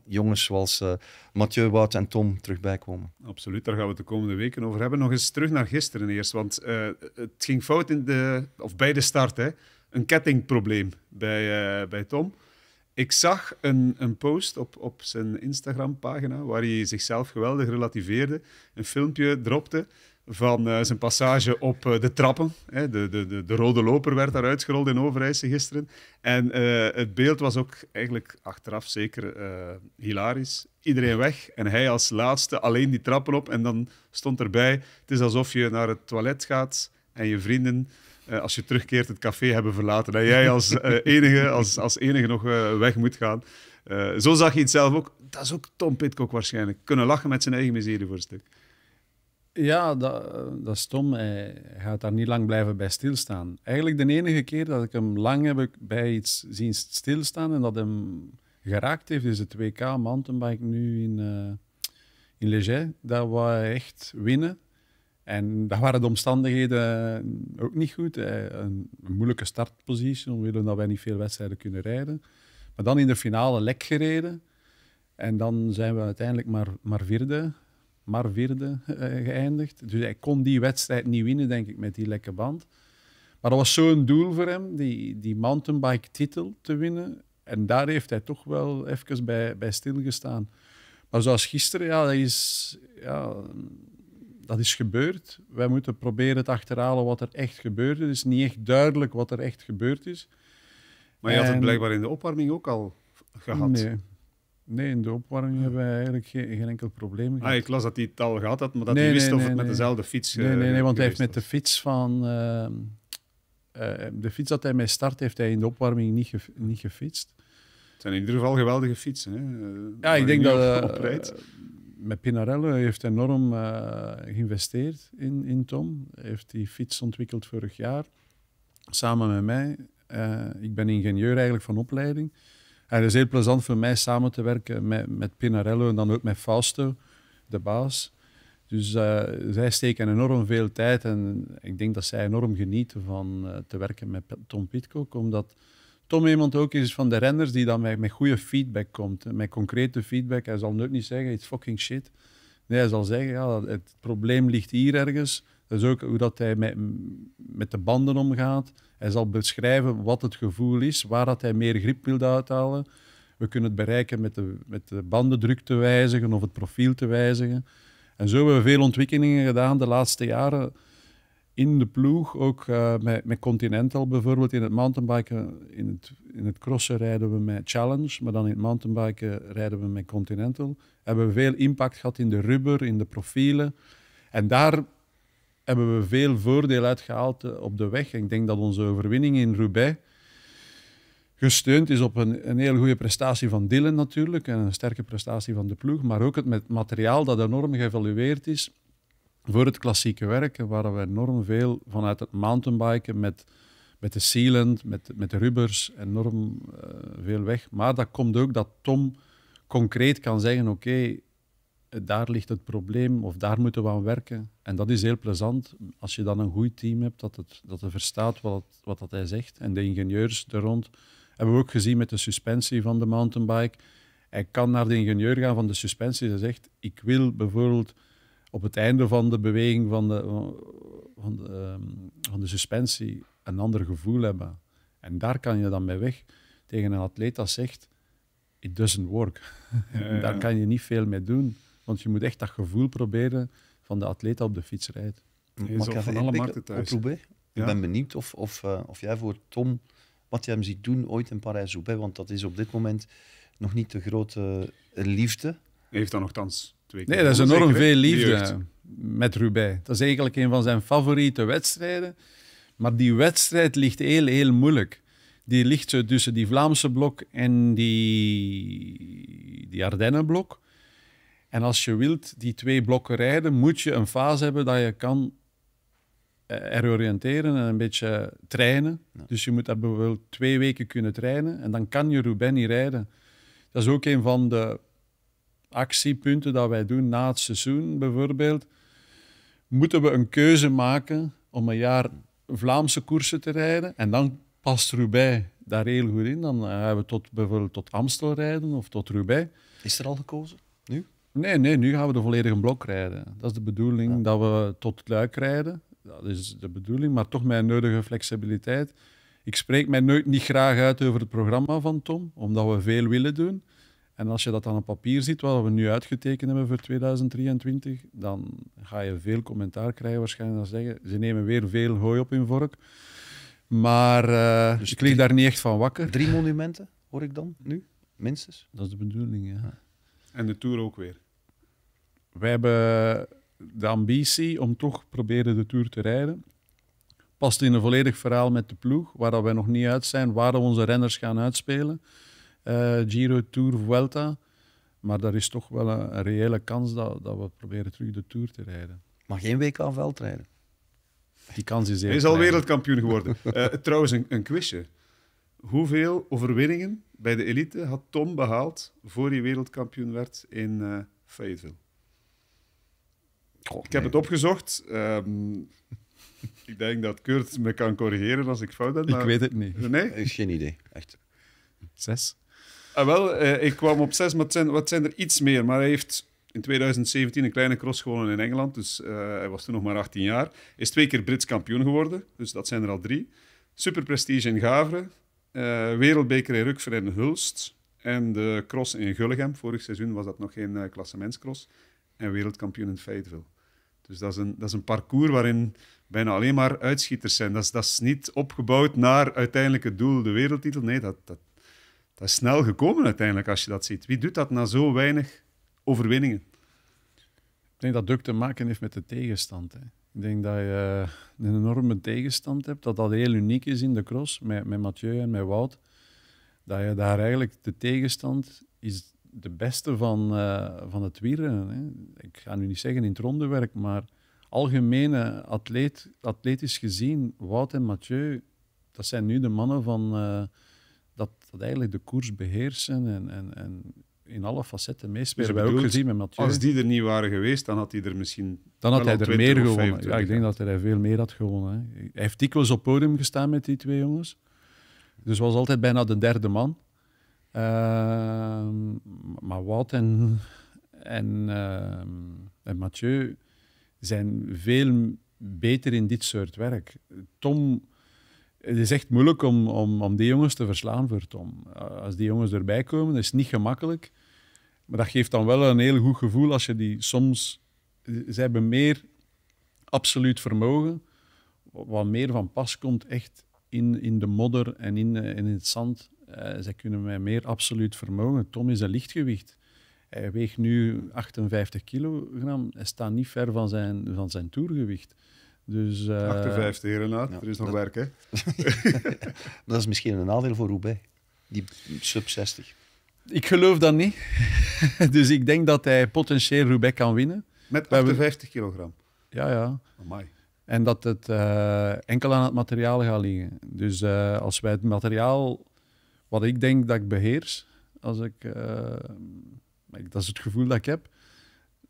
jongens zoals uh, Mathieu, Wout en Tom terugbijkomen. Absoluut, daar gaan we het de komende weken over hebben. Nog eens terug naar gisteren eerst, want eh, het ging fout in de, of bij de start. Hè? Een kettingprobleem bij, eh, bij Tom. Ik zag een, een post op, op zijn Instagram-pagina waar hij zichzelf geweldig relativeerde, een filmpje dropte van eh, zijn passage op eh, de trappen. Hè. De, de, de, rode loper werd daar uitgerold in Overijse gisteren. En eh, het beeld was ook eigenlijk achteraf zeker hilarisch. Iedereen weg en hij als laatste alleen die trappen op. En dan stond erbij, het is alsof je naar het toilet gaat en je vrienden als je terugkeert het café hebben verlaten. En jij als, enige, als, als enige nog weg moet gaan. zo zag je het zelf ook. Dat is ook Tom Pitcock waarschijnlijk. Kunnen lachen met zijn eigen miserie voor een stuk. Ja, dat, dat is stom. Hij gaat daar niet lang blijven bij stilstaan. Eigenlijk de enige keer dat ik hem lang heb bij iets zien stilstaan en dat hem geraakt heeft, is het k mountainbike nu in, uh, in Leger. Dat hij echt winnen. En daar waren de omstandigheden ook niet goed. Een moeilijke startpositie, omwille dat wij niet veel wedstrijden kunnen rijden. Maar dan in de finale lek gereden. En dan zijn we uiteindelijk maar, maar vierde maar vierde eh, geëindigd. Dus hij kon die wedstrijd niet winnen, denk ik, met die lekke band. Maar dat was zo'n doel voor hem, die, die mountainbike-titel te winnen. En daar heeft hij toch wel even bij, bij stilgestaan. Maar zoals gisteren, ja, dat is, ja, dat is gebeurd. Wij moeten proberen te achterhalen wat er echt gebeurde. Het is niet echt duidelijk wat er echt gebeurd is. Maar je had het blijkbaar in de opwarming ook al gehad. Nee, in de opwarming hebben we eigenlijk geen, enkel probleem ah, gehad. Ah, ik las dat hij het al gehad had, maar dat hij wist of het met dezelfde fiets Nee, nee, eh, nee want hij heeft met de fiets van... Ehm, eh, de fiets dat hij mee start, heeft hij in de opwarming niet, niet gefietst. Het zijn in ieder geval geweldige fietsen. Hè? ja, ik denk dat... Eh, met Pinarello heeft enorm geïnvesteerd in, in Tom. heeft die fiets ontwikkeld vorig jaar, samen met mij. ik ben ingenieur eigenlijk van opleiding. En het is heel plezant voor mij samen te werken met, met Pinarello en dan ook met Fausto, de baas. Dus eh, zij steken enorm veel tijd en ik denk dat zij enorm genieten van eh, te werken met Tom Pitcock, omdat Tom iemand ook is van de renners die dan met, goede feedback komt, met concrete feedback. Hij zal nooit niet zeggen, it's fucking shit. Nee, hij zal zeggen, ja, het probleem ligt hier ergens, dus ook hoe dat hij met, met de banden omgaat. Hij zal beschrijven wat het gevoel is, waar dat hij meer grip wil uithalen. We kunnen het bereiken met de, met de bandendruk te wijzigen of het profiel te wijzigen. En zo hebben we veel ontwikkelingen gedaan de laatste jaren in de ploeg. Ook eh, met, met, Continental bijvoorbeeld. In het mountainbiken, in het, in het crossen rijden we met Challenge. Maar dan in het mountainbiken rijden we met Continental. Hebben we veel impact gehad in de rubber, in de profielen. En daar hebben we veel voordeel uitgehaald eh, op de weg. Ik denk dat onze overwinning in Roubaix gesteund is op een, een heel goede prestatie van Dylan natuurlijk en een sterke prestatie van de ploeg, maar ook het met materiaal dat enorm geëvalueerd is voor het klassieke werk, waar we enorm veel vanuit het mountainbiken met, met de sealant, met, met de rubbers, enorm eh, veel weg. Maar dat komt ook dat Tom concreet kan zeggen, oké, daar ligt het probleem of daar moeten we aan werken. En dat is heel plezant als je dan een goed team hebt dat het, dat het verstaat wat, wat dat hij zegt. En de ingenieurs er rond hebben we ook gezien met de suspensie van de mountainbike. Hij kan naar de ingenieur gaan van de suspensie. en zegt: Ik wil bijvoorbeeld op het einde van de beweging van de, van de, ehm, van de suspensie een ander gevoel hebben. En daar kan je dan mee weg tegen een atleet dat zegt: It doesn't work. Ja, Daar kan je niet veel mee doen. Want je moet echt dat gevoel proberen van de atleet op de fiets rijdt. Nee, Mag van alle markten thuis. Ik ben benieuwd of, of, eh, of jij voor Tom, wat jij hem ziet doen ooit in Parijs-Roubaix, want dat is op dit moment nog niet de grote liefde. heeft dan nogthans twee keer. Nee, dat is enorm veel liefde met Roubaix. Dat is eigenlijk een van zijn favoriete wedstrijden. Maar die wedstrijd ligt heel, heel moeilijk. Die ligt tussen die Vlaamse blok en die, die Ardennenblok. En als je wilt die twee blokken rijden, moet je een fase hebben dat je kan eh, heroriënteren en een beetje trainen. Dus je moet dat bijvoorbeeld twee weken kunnen trainen en dan kan je Roubaix niet rijden. Dat is ook een van de actiepunten dat wij doen na het seizoen bijvoorbeeld. Moeten we een keuze maken om een jaar Vlaamse koersen te rijden en dan past Roubaix daar heel goed in. Dan eh, gaan we tot, bijvoorbeeld tot Amstel rijden of tot Roubaix. Is er al gekozen? Nee, nee, nu gaan we de volledige blok rijden. Dat is de bedoeling dat we tot het luik rijden. Dat is de bedoeling, maar toch mijn nodige flexibiliteit. Ik spreek mij nooit niet graag uit over het programma van Tom, omdat we veel willen doen. En als je dat aan op papier ziet, wat we nu uitgetekend hebben voor 2023, dan ga je veel commentaar krijgen waarschijnlijk. Dan zeggen ze nemen weer veel hooi op hun vork. Maar eh, dus ik lig daar niet echt van wakker. Drie monumenten hoor ik dan nu, minstens. Dat is de bedoeling, ja. En de Tour ook weer. We hebben de ambitie om toch proberen de Tour te rijden. Past in een volledig verhaal met de ploeg, waar we nog niet uit zijn, waar onze renners gaan uitspelen. Eh, Giro, Tour, Vuelta. Maar daar is toch wel een, reële kans dat, dat, we proberen terug de Tour te rijden. Maar geen week veld rijden. Die kans is Hij is al wereldkampioen geworden. Eh, trouwens, een, een quizje. Hoeveel overwinningen bij de elite had Tom behaald voor hij wereldkampioen werd in uh, Fayetteville? ik heb het opgezocht. Ehm, ik denk dat Kurt me kan corrigeren als ik fout heb. Maar... Ik weet het niet. Nee? heb geen idee, echt. Zes? Ah, wel, eh, ik kwam op zes, maar zijn, wat zijn er iets meer. Maar hij heeft in 2017 een kleine cross gewonnen in Engeland. Dus eh, hij was toen nog maar 18 jaar. Is twee keer Brits kampioen geworden. Dus dat zijn er al drie. Super Prestige in Gavre. Wereldbekerij eh, wereldbeker in en Hulst. En de cross in Gulligem. Vorig seizoen was dat nog geen uh, klassementscross. En wereldkampioen in Fayetteville. Dus dat is, een, dat is een parcours waarin bijna alleen maar uitschieters zijn. Dat is, dat is niet opgebouwd naar uiteindelijk het doel, de wereldtitel. Nee, dat, dat, dat is snel gekomen uiteindelijk als je dat ziet. Wie doet dat na zo weinig overwinningen? Ik denk dat Duk te maken heeft met de tegenstand. Hè. Ik denk dat je een enorme tegenstand hebt, dat dat heel uniek is in de cross, met, met Mathieu en met Wout. Dat je daar eigenlijk de tegenstand is de beste van, eh, van het wieren. Hè. Ik ga nu niet zeggen in het rondewerk, maar algemene atleet, atletisch gezien, Wout en Mathieu, dat zijn nu de mannen van, eh, dat, dat eigenlijk de koers beheersen en, en, en in alle facetten meespelen. Dus Als die er niet waren geweest, dan had hij er misschien. Dan had hij er meer gewonnen. Ja, ik denk dat hij veel meer had gewonnen. Hè. Hij heeft dikwijls op podium gestaan met die twee jongens. Dus was altijd bijna de derde man. Ehm, maar Wout en, en, ehm, en Mathieu zijn veel beter in dit soort werk. Tom, het is echt moeilijk om, om, om die jongens te verslaan voor Tom. Als die jongens erbij komen, is het niet gemakkelijk. Maar dat geeft dan wel een heel goed gevoel als je die soms... Ze hebben meer absoluut vermogen, wat meer van pas komt echt in, in de modder en in, eh, in het zand. Eh, zij kunnen met meer absoluut vermogen. Tom is een lichtgewicht. Hij weegt nu 58 kilogram. Hij staat niet ver van zijn, van zijn toergewicht. Dus, uh... Eh, 58 er is nog werk hè. dat is misschien een nadeel voor Roubaix, die sub 60. Ik geloof dat niet. dus ik denk dat hij potentieel Roubaix kan winnen. Met 50 kilogram? Ja, ja. En dat het eh, enkel aan het materiaal gaat liggen. Dus eh, als wij het materiaal, wat ik denk dat ik beheers, als eh, ik, dat is het gevoel dat ik heb,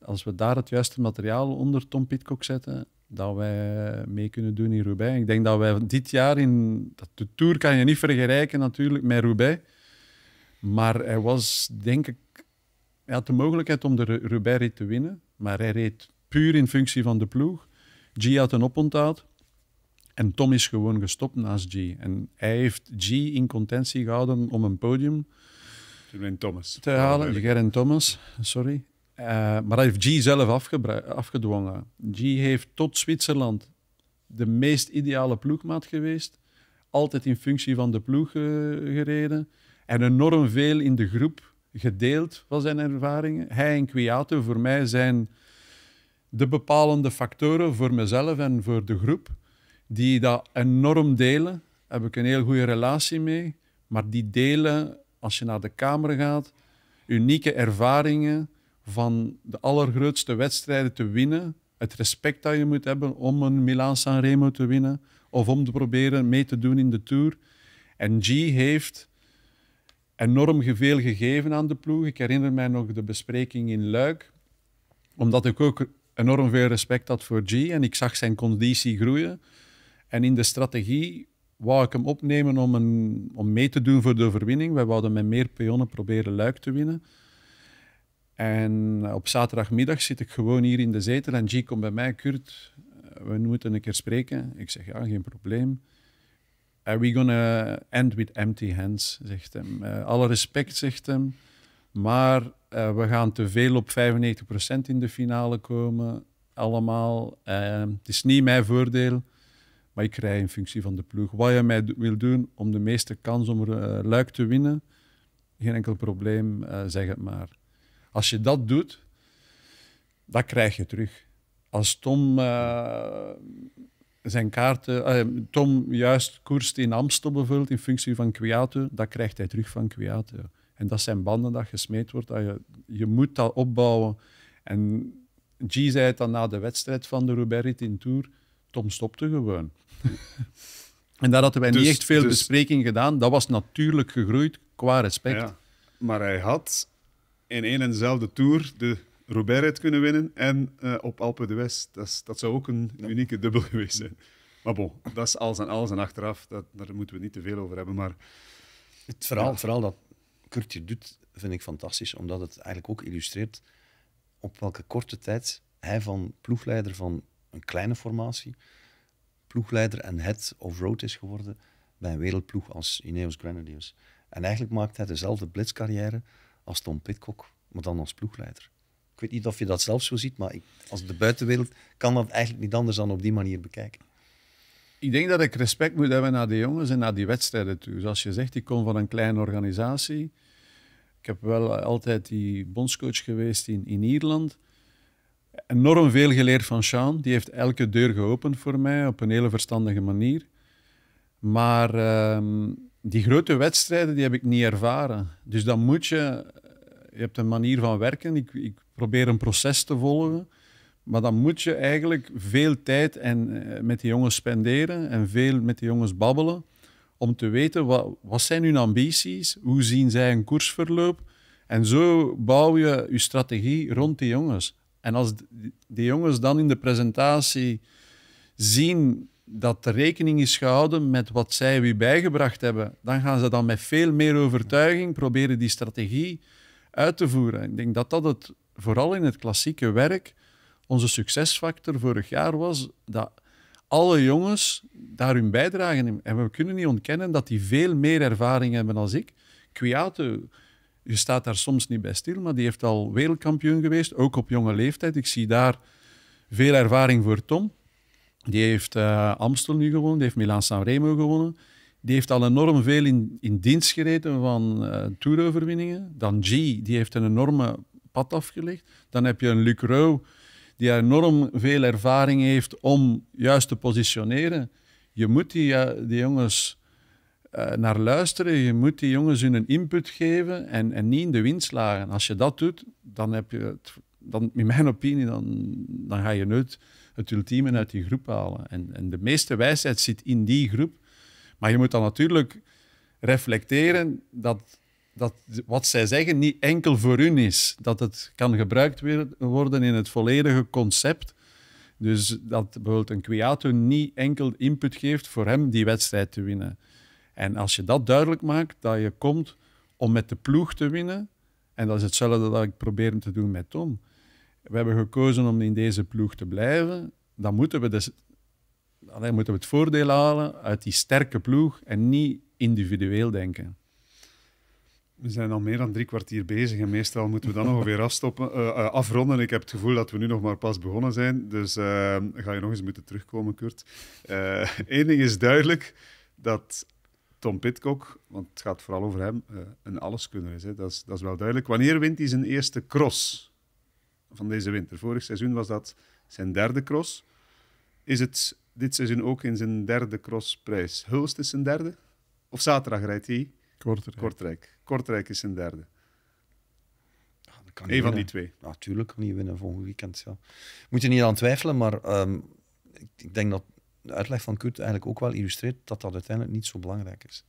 als we daar het juiste materiaal onder Tom Pitcock zetten, dat wij mee kunnen doen in Roubaix. Ik denk dat wij dit jaar in... de Tour kan je niet vergelijken natuurlijk met Roubaix. Maar hij was, denk ik, hij had de mogelijkheid om de Roubaix te winnen, maar hij reed puur in functie van de ploeg. G had een oponthoud en Tom is gewoon gestopt naast G. En hij heeft G in contentie gehouden om een podium Thomas. te halen. Geraint Thomas, sorry. Eh, maar hij heeft G zelf afgedwongen. G heeft tot Zwitserland de meest ideale ploegmaat geweest. Altijd in functie van de ploeg eh, gereden en enorm veel in de groep gedeeld van zijn ervaringen. Hij en Quiato voor mij zijn de bepalende factoren voor mezelf en voor de groep, die dat enorm delen. Daar heb ik een heel goede relatie mee, maar die delen, als je naar de kamer gaat, unieke ervaringen van de allergrootste wedstrijden te winnen. Het respect dat je moet hebben om een Milan san Remo te winnen of om te proberen mee te doen in de Tour. En G heeft enorm veel gegeven aan de ploeg. Ik herinner mij nog de bespreking in Luik, omdat ik ook enorm veel respect had voor G en ik zag zijn conditie groeien. En in de strategie wou ik hem opnemen om, een, om mee te doen voor de overwinning. Wij wouden met meer peonnen proberen Luik te winnen. En op zaterdagmiddag zit ik gewoon hier in de zetel en G komt bij mij, Kurt, eh, we moeten een keer spreken. Ik zeg, ja, geen probleem. Are we gonna end with empty hands? zegt hem. Uh, alle respect, zegt hem. Maar eh, we gaan te veel op 95% in de finale komen. Allemaal. Eh, het is niet mijn voordeel. Maar ik krijg in functie van de ploeg. Wat je mij wil doen om de meeste kans om luik te winnen, geen enkel probleem, zeg het maar. Als je dat doet, dat krijg je terug. Als Tom zijn kaarten, eh, Tom juist koerst in Amstel bijvoorbeeld in functie van Kwiatu, dat krijgt hij terug van Kwiatu. En dat zijn banden dat gesmeed wordt. Dat je, je moet dat opbouwen. En G zei het dan na de wedstrijd van de Roubaix in Tour, Tom stopte gewoon. en daar hadden wij niet dus- echt veel dus... bespreking gedaan. Dat was natuurlijk gegroeid qua respect. maar hij had in één en dezelfde Tour de Robert het kunnen winnen en eh, op Alpe de West. Dat, dat zou ook een unieke dubbel geweest zijn. Maar bon, dat is alles en alles en achteraf, dat, daar moeten we niet te veel over hebben. Maar... Het, verhaal, ja. dat Kurtje doet, vind ik fantastisch, omdat het eigenlijk ook illustreert op welke korte tijd hij van ploegleider van een kleine formatie, ploegleider en head of road is geworden bij een wereldploeg als Ineos Grenadiers. En eigenlijk maakt hij dezelfde blitzcarrière als Tom Pitcock, maar dan als ploegleider weet niet of je dat zelf zo ziet, maar ik, als de buitenwereld kan dat eigenlijk niet anders dan op die manier bekijken. Ik denk dat ik respect moet hebben naar die jongens en naar die wedstrijden toe. Zoals je zegt, ik kom van een kleine organisatie. Ik heb wel altijd die bondscoach geweest in, in Ierland. Enorm veel geleerd van Sean. Die heeft elke deur geopend voor mij op een hele verstandige manier. Maar ehm, die grote wedstrijden die heb ik niet ervaren. Dus dan moet je, je hebt een manier van werken. Ik, ik probeer een proces te volgen. Maar dan moet je eigenlijk veel tijd en, eh, met die jongens spenderen en veel met die jongens babbelen om te weten wat, wat zijn hun ambities, hoe zien zij een koersverloop. En zo bouw je je strategie rond die jongens. En als die jongens dan in de presentatie zien dat er rekening is gehouden met wat zij wie bijgebracht hebben, dan gaan ze dan met veel meer overtuiging proberen die strategie uit te voeren. Ik denk dat dat het vooral in het klassieke werk onze succesfactor vorig jaar was dat alle jongens daar hun bijdrage in En we kunnen niet ontkennen dat die veel meer ervaring hebben dan ik. Kwiate, je staat daar soms niet bij stil, maar die heeft al wereldkampioen geweest, ook op jonge leeftijd. Ik zie daar veel ervaring voor Tom. Die heeft eh, Amstel nu gewonnen, die heeft Milan Sanremo gewonnen. Die heeft al enorm veel in, in dienst gereden van uh, toeroverwinningen. Dan G, die heeft een enorme pad afgelegd. Dan heb je een Luc die enorm veel ervaring heeft om juist te positioneren. Je moet die, eh, jongens eh, naar luisteren, je moet die jongens hun input geven en, en niet in de wind slagen. Als je dat doet, dan heb je dan, in mijn opinie, dan, dan ga je nooit het ultieme uit die groep halen. En, en de meeste wijsheid zit in die groep. Maar je moet dan natuurlijk reflecteren dat dat wat zij zeggen niet enkel voor hun is. Dat het kan gebruikt worden in het volledige concept. Dus dat bijvoorbeeld een creator niet enkel input geeft voor hem die wedstrijd te winnen. En als je dat duidelijk maakt, dat je komt om met de ploeg te winnen. En dat is hetzelfde dat ik probeer te doen met Tom. We hebben gekozen om in deze ploeg te blijven. Dan moeten we, dus, alleen moeten we het voordeel halen uit die sterke ploeg en niet individueel denken. We zijn al meer dan drie kwartier bezig en meestal moeten we dan nog weer afstoppen, eh, eh, afronden. Ik heb het gevoel dat we nu nog maar pas begonnen zijn, dus uh, ga je nog eens moeten terugkomen, Kurt. Eén ding is duidelijk, dat Tom Pitcock, want het gaat vooral over hem, een alleskunner is. Hè. Dat is. Dat is wel duidelijk. Wanneer wint hij zijn eerste cross van deze winter? Vorig seizoen was dat zijn derde cross. Is het dit seizoen ook in zijn derde crossprijs? Hulst is zijn derde? Of zaterdag rijdt hij? Kortrijk. Kortrijk. Kortrijk is een derde. Een ah, Eén van die twee. Natuurlijk kan hij winnen volgend weekend. Ja. Moet je niet aan twijfelen, maar ehm, ik, ik, denk dat de uitleg van Kurt eigenlijk ook wel illustreert dat dat uiteindelijk niet zo belangrijk is.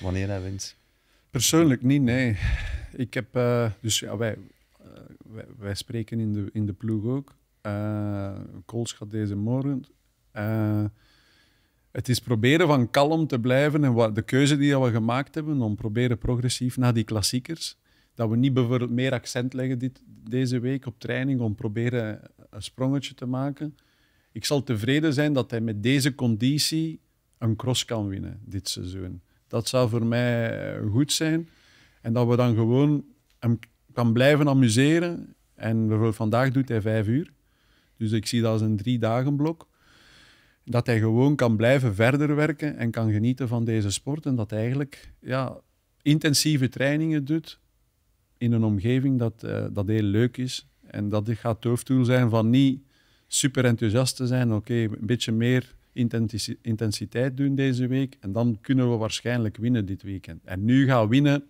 Wanneer hij wint. Persoonlijk niet, nee. Ik heb, eh, dus ja, eh, wij, wij, spreken in de, in de ploeg ook. Uh, Kools gaat deze morgen het is proberen van kalm te blijven en wat, de keuze die we gemaakt hebben om proberen progressief naar die klassiekers, dat we niet bijvoorbeeld meer accent leggen dit, deze week op training om proberen een sprongetje te maken. Ik zal tevreden zijn dat hij met deze conditie een cross kan winnen dit seizoen. Dat zou voor mij eh, goed zijn. En dat we dan gewoon hem kan blijven amuseren. En bijvoorbeeld vandaag doet hij vijf uur. Dus ik zie dat als een drie dagen blok dat hij gewoon kan blijven verder werken en kan genieten van deze sport. En dat hij eigenlijk ja, intensieve trainingen doet in een omgeving dat, eh, dat heel leuk is. En dat gaat het hoofddoel zijn van niet super enthousiast te zijn. Oké, een beetje meer intensiteit doen deze week. En dan kunnen we waarschijnlijk winnen dit weekend. En nu gaan winnen,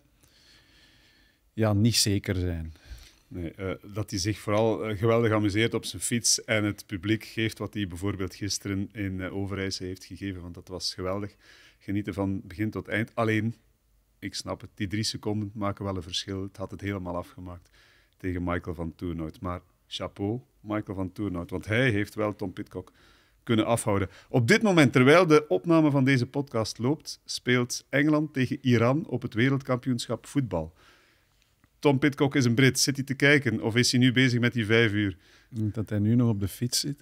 ja, niet zeker zijn. Nee, eh, dat hij zich vooral eh, geweldig amuseert op zijn fiets en het publiek geeft wat hij bijvoorbeeld gisteren in uh, heeft gegeven, want dat was geweldig. Genieten van begin tot eind. Alleen, ik snap het, die drie seconden maken wel een verschil. Het had het helemaal afgemaakt tegen Michael van Toernout. Maar chapeau, Michael van Toernout, want hij heeft wel Tom Pitcock kunnen afhouden. Op dit moment, terwijl de opname van deze podcast loopt, speelt Engeland tegen Iran op het wereldkampioenschap voetbal. Tom Pitcock is een Brit. Zit hij te kijken of is hij nu bezig met die vijf uur? Dat hij nu nog op de fiets zit.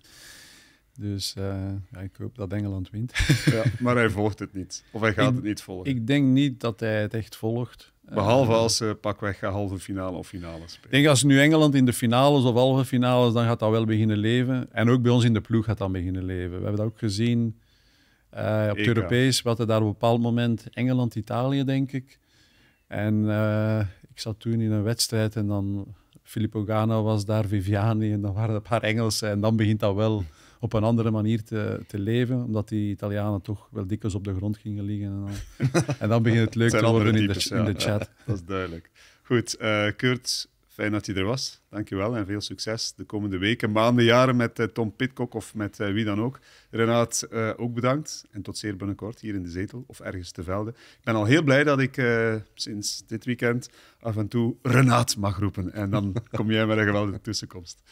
Dus eh, ja, ik hoop dat Engeland wint. ja, maar hij volgt het niet. Of hij gaat het niet volgen. Ik denk niet dat hij het echt volgt. Behalve eh, als ze pakweg halve finale of finale spelen. Ik denk als nu Engeland in de finales of halve finales, dan gaat dat wel beginnen leven. En ook bij ons in de ploeg gaat dat beginnen leven. We hebben dat ook gezien eh, op het Europees. Wat er daar op een bepaald moment Engeland-Italië, denk ik. En eh, ik zat toen in een wedstrijd en dan Filippo Gana was daar, Viviani en dan waren er een paar Engelsen. En dan begint dat wel op een andere manier te, te leven, omdat die Italianen toch wel dikwijls op de grond gingen liggen. En dan, en dan begint het leuk te worden in, de, in de, chat. dat is duidelijk. Goed, eh, Kurt, Fijn dat je er was. Dankjewel en veel succes de komende weken, maanden, jaren met eh, Tom Pitcock of met eh, wie dan ook. Renaat, eh, ook bedankt. En tot zeer binnenkort hier in de zetel of ergens te velden. Ik ben al heel blij dat ik sinds dit weekend af en toe Renaat mag roepen. En dan kom jij met een geweldige tussenkomst.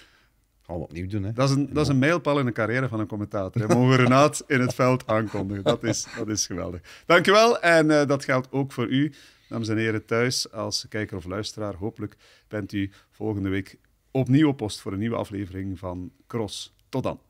Gaan we opnieuw doen, hè? Dat is een, dat is een mijlpaal in de carrière van een commentator. Hè? Mogen Renaat in het veld aankondigen. Dat is, dat is geweldig. Dankjewel en dat geldt ook voor u dames en heren thuis, als kijker of luisteraar. Hopelijk bent u volgende week opnieuw op post voor een nieuwe aflevering van Cross. Tot dan.